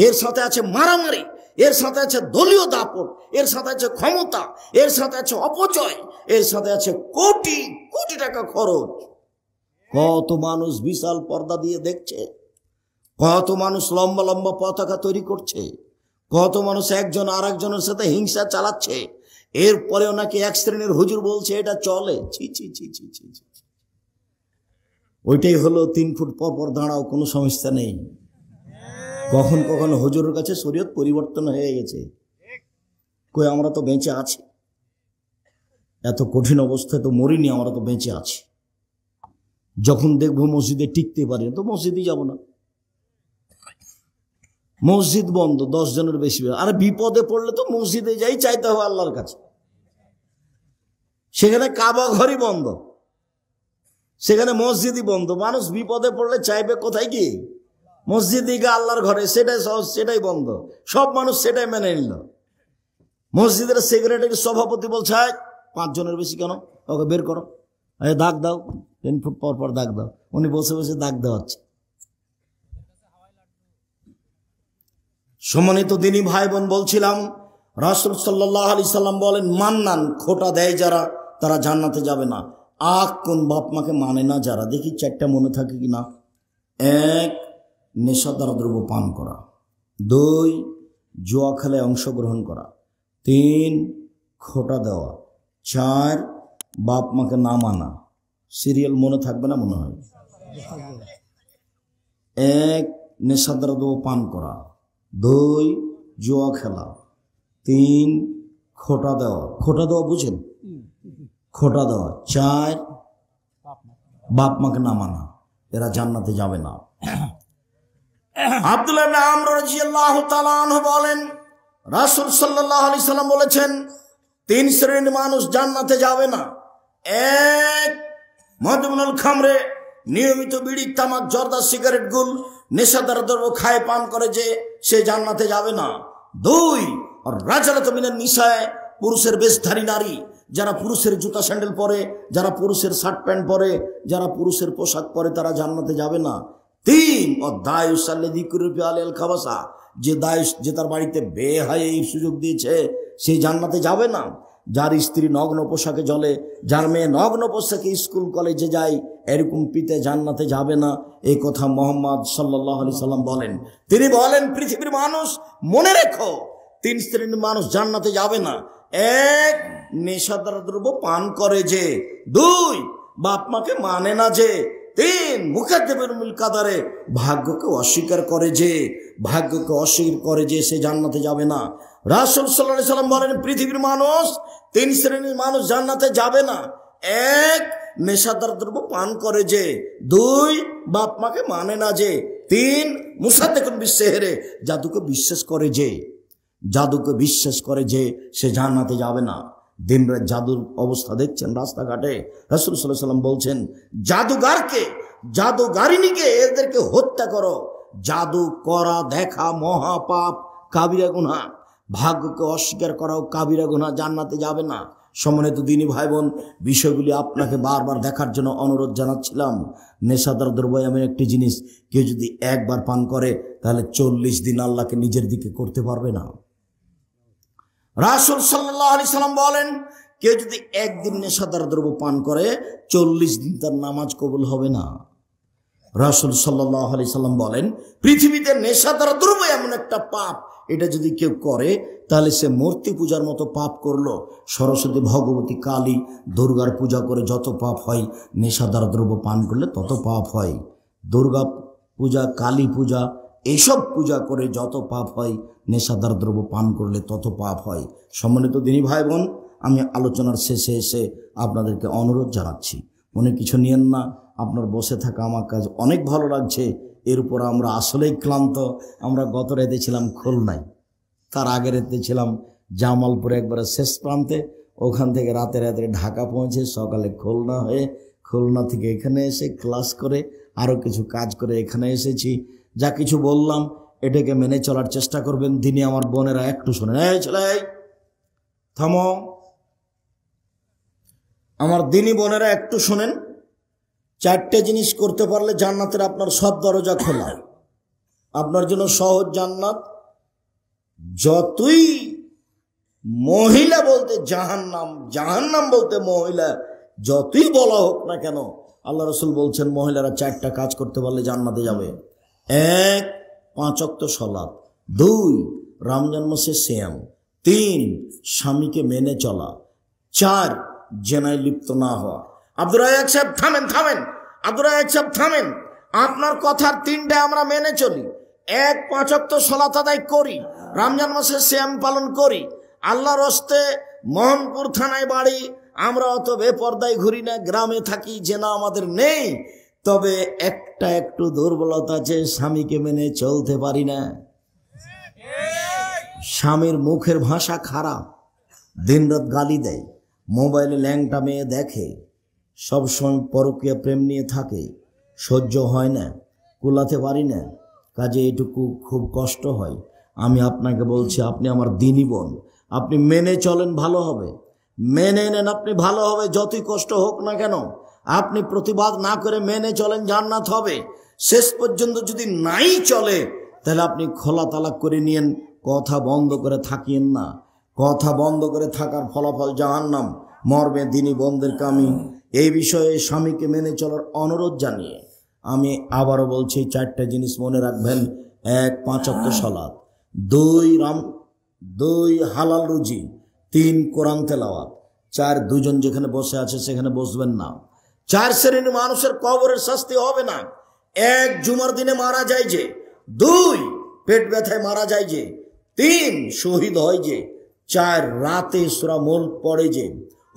এর সাথে আছে মারামারি এর সাথে আছে দলীয় দাপট এর সাথে আছে ক্ষমতা এর সাথে আছে অপচয় এর সাথে আছে কোটি কোটি টাকা খরচ কত মানুষ বিশাল পর্দা দিয়ে দেখছে কত মানুষ লম্বা লম্বা পতাকা তৈরি করছে কত মানুষ একজন আর একজনের সাথে হিংসা চালাচ্ছে এরপরেও নাকি এক শ্রেণীর হুজুর বলছে এটা চলে ছি ছি ছি ছি ছি ওইটাই হলো তিন ফুট পর পর দাঁড়াও কোনো সমস্যা নেই কখন কখনো হজুরের কাছে শরীয়ত পরিবর্তন হয়ে গেছে কই আমরা তো বেঁচে আছি এত কঠিন অবস্থায় তো মরিনি আমরা তো বেঁচে আছি যখন দেখব মসজিদে টিকতে পারি তো মসজিদে যাব না মসজিদ বন্ধ দশ জনের বেশি আর বিপদে পড়লে তো মসজিদে যাই চাইতে হবে আল্লাহর কাছে সেখানে কাবা ঘরই বন্ধ সেখানে মসজিদই বন্ধ মানুষ বিপদে পড়লে চাইবে কোথায় গিয়ে মসজিদ গা আল্লাহর ঘরে সেটাই সহজ সেটাই বন্ধ সব মানুষ সেটাই মেনে নিল মসজিদের সেক্রেটারি সভাপতি বলছে পাঁচজনের বেশি কেন ওকে বের করো দাগ দাও টেন ফুট পর পর দাগ দাও উনি বসে বসে দাগ দেওয়াচ্ছে সম্মানিত দিনই ভাই বোন বলছিলাম রাসুল সাল্লাহ আলি সাল্লাম বলেন মান্নান খোটা দেয় যারা তারা জান্নাতে যাবে না আখ কোন বাপ মাকে মানে না যারা দেখি চারটা মনে থাকে কি না এক নেশাদার দ্রব্য পান করা দুই জুয়া খেলায় অংশগ্রহণ করা তিন খোটা দেওয়া চার বাপ মাকে না মানা সিরিয়াল মনে থাকবে না মনে হয় এক নেশাদার দ্রব্য পান করা দুই জুয়া খেলা তিন খোটা দেওয়া খোটা দেওয়া বুঝেন খোটা দেওয়া চার বাপ মাকে না মানা এরা জান্নাতে যাবে না আবদুল্লাহ আমর বলেন রাসুল সাল্লাহ সাল্লাম বলেছেন তিন শ্রেণীর মানুষ জান্নাতে যাবে না এক মদমনুল খামরে নিয়মিত বিড়ি তামাক জর্দা সিগারেট গুল নেশাদার দ্রব্য খায় পান করে যে সে জান্নাতে যাবে না দুই রাজালত মিনের নিশায় পুরুষের বেশধারী নারী যারা পুরুষের জুতা স্যান্ডেল পরে যারা পুরুষের শার্ট প্যান্ট পরে যারা পুরুষের পোশাক পরে তারা জান্নাতে যাবে না তিন ও দায়ুসাল্লিকুরুপিয়াল যে দায়ুস যে তার বাড়িতে বেহায় এই সুযোগ দিয়েছে সে জান্নাতে যাবে না যার স্ত্রী নগ্ন পোশাকে জলে যার মেয়ে নগ্ন পোশাকে স্কুল কলেজে যায় এরকম পিতে জান্নাতে যাবে না এই কথা মোহাম্মদ সাল্লাহ আলি সাল্লাম বলেন তিনি বলেন পৃথিবীর মানুষ মনে রেখো তিন শ্রেণীর মানুষ জান্নাতে যাবে না এক নেশাদার দ্রব্য পান করে যে দুই বাপ মাকে মানে না যে তিন মুখাদ্দেবের মিল কাদারে ভাগ্যকে অস্বীকার করে যে ভাগ্যকে অস্বীকার করে যে সে জান্নাতে যাবে না রাসুল সাল্লাহ সাল্লাম বলেন পৃথিবীর মানুষ তিন শ্রেণীর মানুষ জান্নাতে যাবে না এক নেশাদার দ্রব্য পান করে যে দুই বাপ মাকে মানে না যে তিন মুসা দেখুন হেরে জাদুকে বিশ্বাস করে যে জাদুকে বিশ্বাস করে যে সে জান্নাতে যাবে না দিন রাত জাদুর অবস্থা দেখছেন রাস্তাঘাটে রসুল সাল্লাহ সাল্লাম বলছেন জাদুগারকে জাদুগারিনীকে এদেরকে হত্যা করো জাদু করা দেখা মহাপাপ কাবিরা গুনা ভাগ্যকে অস্বীকার করাও কাবিরা গুনা জান্নাতে যাবে না সমন্বিত দিনী ভাই বোন বিষয়গুলি আপনাকে বারবার দেখার জন্য অনুরোধ জানাচ্ছিলাম নেশাদার দ্রব্য এমন একটি জিনিস কেউ যদি একবার পান করে তাহলে চল্লিশ দিন আল্লাহকে নিজের দিকে করতে পারবে না রাসুল সাল্লাহ সাল্লাম বলেন কেউ যদি একদিন নেশাদার দ্রব্য পান করে চল্লিশ দিন তার নামাজ কবুল হবে না রাসুল সাল্লাহ আলি সাল্লাম বলেন পৃথিবীতে নেশাদার দ্রব্য এমন একটা পাপ এটা যদি কেউ করে তাহলে সে মূর্তি পূজার মতো পাপ করলো সরস্বতী ভগবতী কালী দুর্গার পূজা করে যত পাপ হয় নেশাদার দ্রব্য পান করলে তত পাপ হয় দুর্গা পূজা কালী পূজা এইসব পূজা করে যত পাপ হয় নেশাদার দ্রব্য পান করলে তত পাপ হয় সম্মানিত দিনী ভাই বোন আমি আলোচনার শেষে এসে আপনাদেরকে অনুরোধ জানাচ্ছি মনে কিছু নিয়েন না আপনার বসে থাকা আমার কাজ অনেক ভালো লাগছে এর উপর আমরা আসলেই ক্লান্ত আমরা গত রাতে ছিলাম খুলনায় তার আগে রাতে ছিলাম জামালপুরে একবারে শেষ প্রান্তে ওখান থেকে রাতে রাতে ঢাকা পৌঁছে সকালে খুলনা হয়ে খুলনা থেকে এখানে এসে ক্লাস করে আরও কিছু কাজ করে এখানে এসেছি যা কিছু বললাম এটাকে মেনে চলার চেষ্টা করবেন দিনে আমার বোনেরা একটু শোনেন এই ছেলে থাম আমার দিনই বোনেরা একটু শোনেন চারটে জিনিস করতে পারলে জান্নাতের আপনার সব দরজা খোলা আপনার জন্য সহজ জান্নাত যতই মহিলা বলতে জাহান্নাম জাহান্নাম বলতে মহিলা যতই বলা হোক না কেন আল্লাহ রসুল বলছেন মহিলারা চারটা কাজ করতে পারলে জান্নাতে যাবে এক পাঁচক্ত সলাপ দুই রমজান মাসে শ্যাম তিন স্বামীকে মেনে চলা চার জেনায় লিপ্ত না হওয়া আব্দুর রাজাক সাহেব থামেন থামেন আব্দুর রাজাক সাহেব থামেন আপনার কথার তিনটা আমরা মেনে চলি এক পাঁচক্ত সলাত আদায় করি রমজান মাসে শ্যাম পালন করি আল্লাহর রস্তে মোহনপুর থানায় বাড়ি আমরা অত বেপর্দায় ঘুরি না গ্রামে থাকি যে না আমাদের নেই তবে একটা একটু দুর্বলতা আছে স্বামীকে মেনে চলতে পারি না স্বামীর মুখের ভাষা খারাপ দিনরাত গালি দেয় মোবাইলে ল্যাংটা মেয়ে দেখে সবসময় পরকীয় প্রেম নিয়ে থাকে সহ্য হয় না কুলাতে পারি না কাজে এটুকু খুব কষ্ট হয় আমি আপনাকে বলছি আপনি আমার দিনই বোন আপনি মেনে চলেন ভালো হবে মেনে নেন আপনি ভালো হবে যতই কষ্ট হোক না কেন আপনি প্রতিবাদ না করে মেনে চলেন জান্নাত হবে শেষ পর্যন্ত যদি নাই চলে তাহলে আপনি খোলা তালাক করে নিয়েন কথা বন্ধ করে থাকিয়েন না কথা বন্ধ করে থাকার ফলাফল জাহান্নাম মর্মে দিনই বন্ধের কামি এই বিষয়ে স্বামীকে মেনে চলার অনুরোধ জানিয়ে আমি আবারও বলছি চারটা জিনিস মনে রাখবেন এক পাঁচাত্তর সলাদ দুই রাম দুই হালাল রুজি তিন কোরআন তেলাওয়াত চার দুজন যেখানে বসে আছে সেখানে বসবেন না চার শ্রেণীর মানুষের কবরের শাস্তি হবে না এক জুমার দিনে মারা যায় যে দুই পেট ব্যথায় মারা যায় যে তিন শহীদ হয় যে চার রাতে সোরা মোল পড়ে যে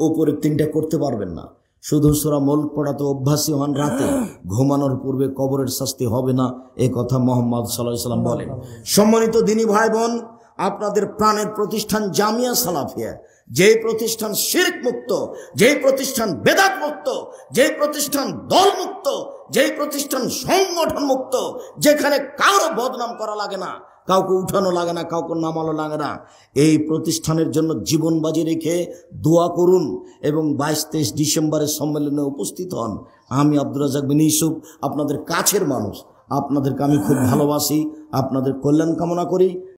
ওপরে তিনটা করতে পারবেন না শুধু সুরা মোল তো অভ্যাসী হন রাতে ঘুমানোর পূর্বে কবরের শাস্তি হবে না এ কথা মোহাম্মদ সাল্লাহ সাল্লাম বলেন সম্মানিত দিনী ভাই বোন আপনাদের প্রাণের প্রতিষ্ঠান জামিয়া সালাফিয়া যে প্রতিষ্ঠান শির্ক মুক্ত যে প্রতিষ্ঠান বেদাত মুক্ত যে প্রতিষ্ঠান দল মুক্ত যে প্রতিষ্ঠান সংগঠন মুক্ত যেখানে কারো বদনাম করা লাগে না কাউকে উঠানো লাগে না কাউকে নামানো লাগে না এই প্রতিষ্ঠানের জন্য জীবন বাজি রেখে দোয়া করুন এবং বাইশ তেইশ ডিসেম্বরের সম্মেলনে উপস্থিত হন আমি আব্দুল রাজাক বিন ইউসুফ আপনাদের কাছের মানুষ আপনাদেরকে আমি খুব ভালোবাসি আপনাদের কল্যাণ কামনা করি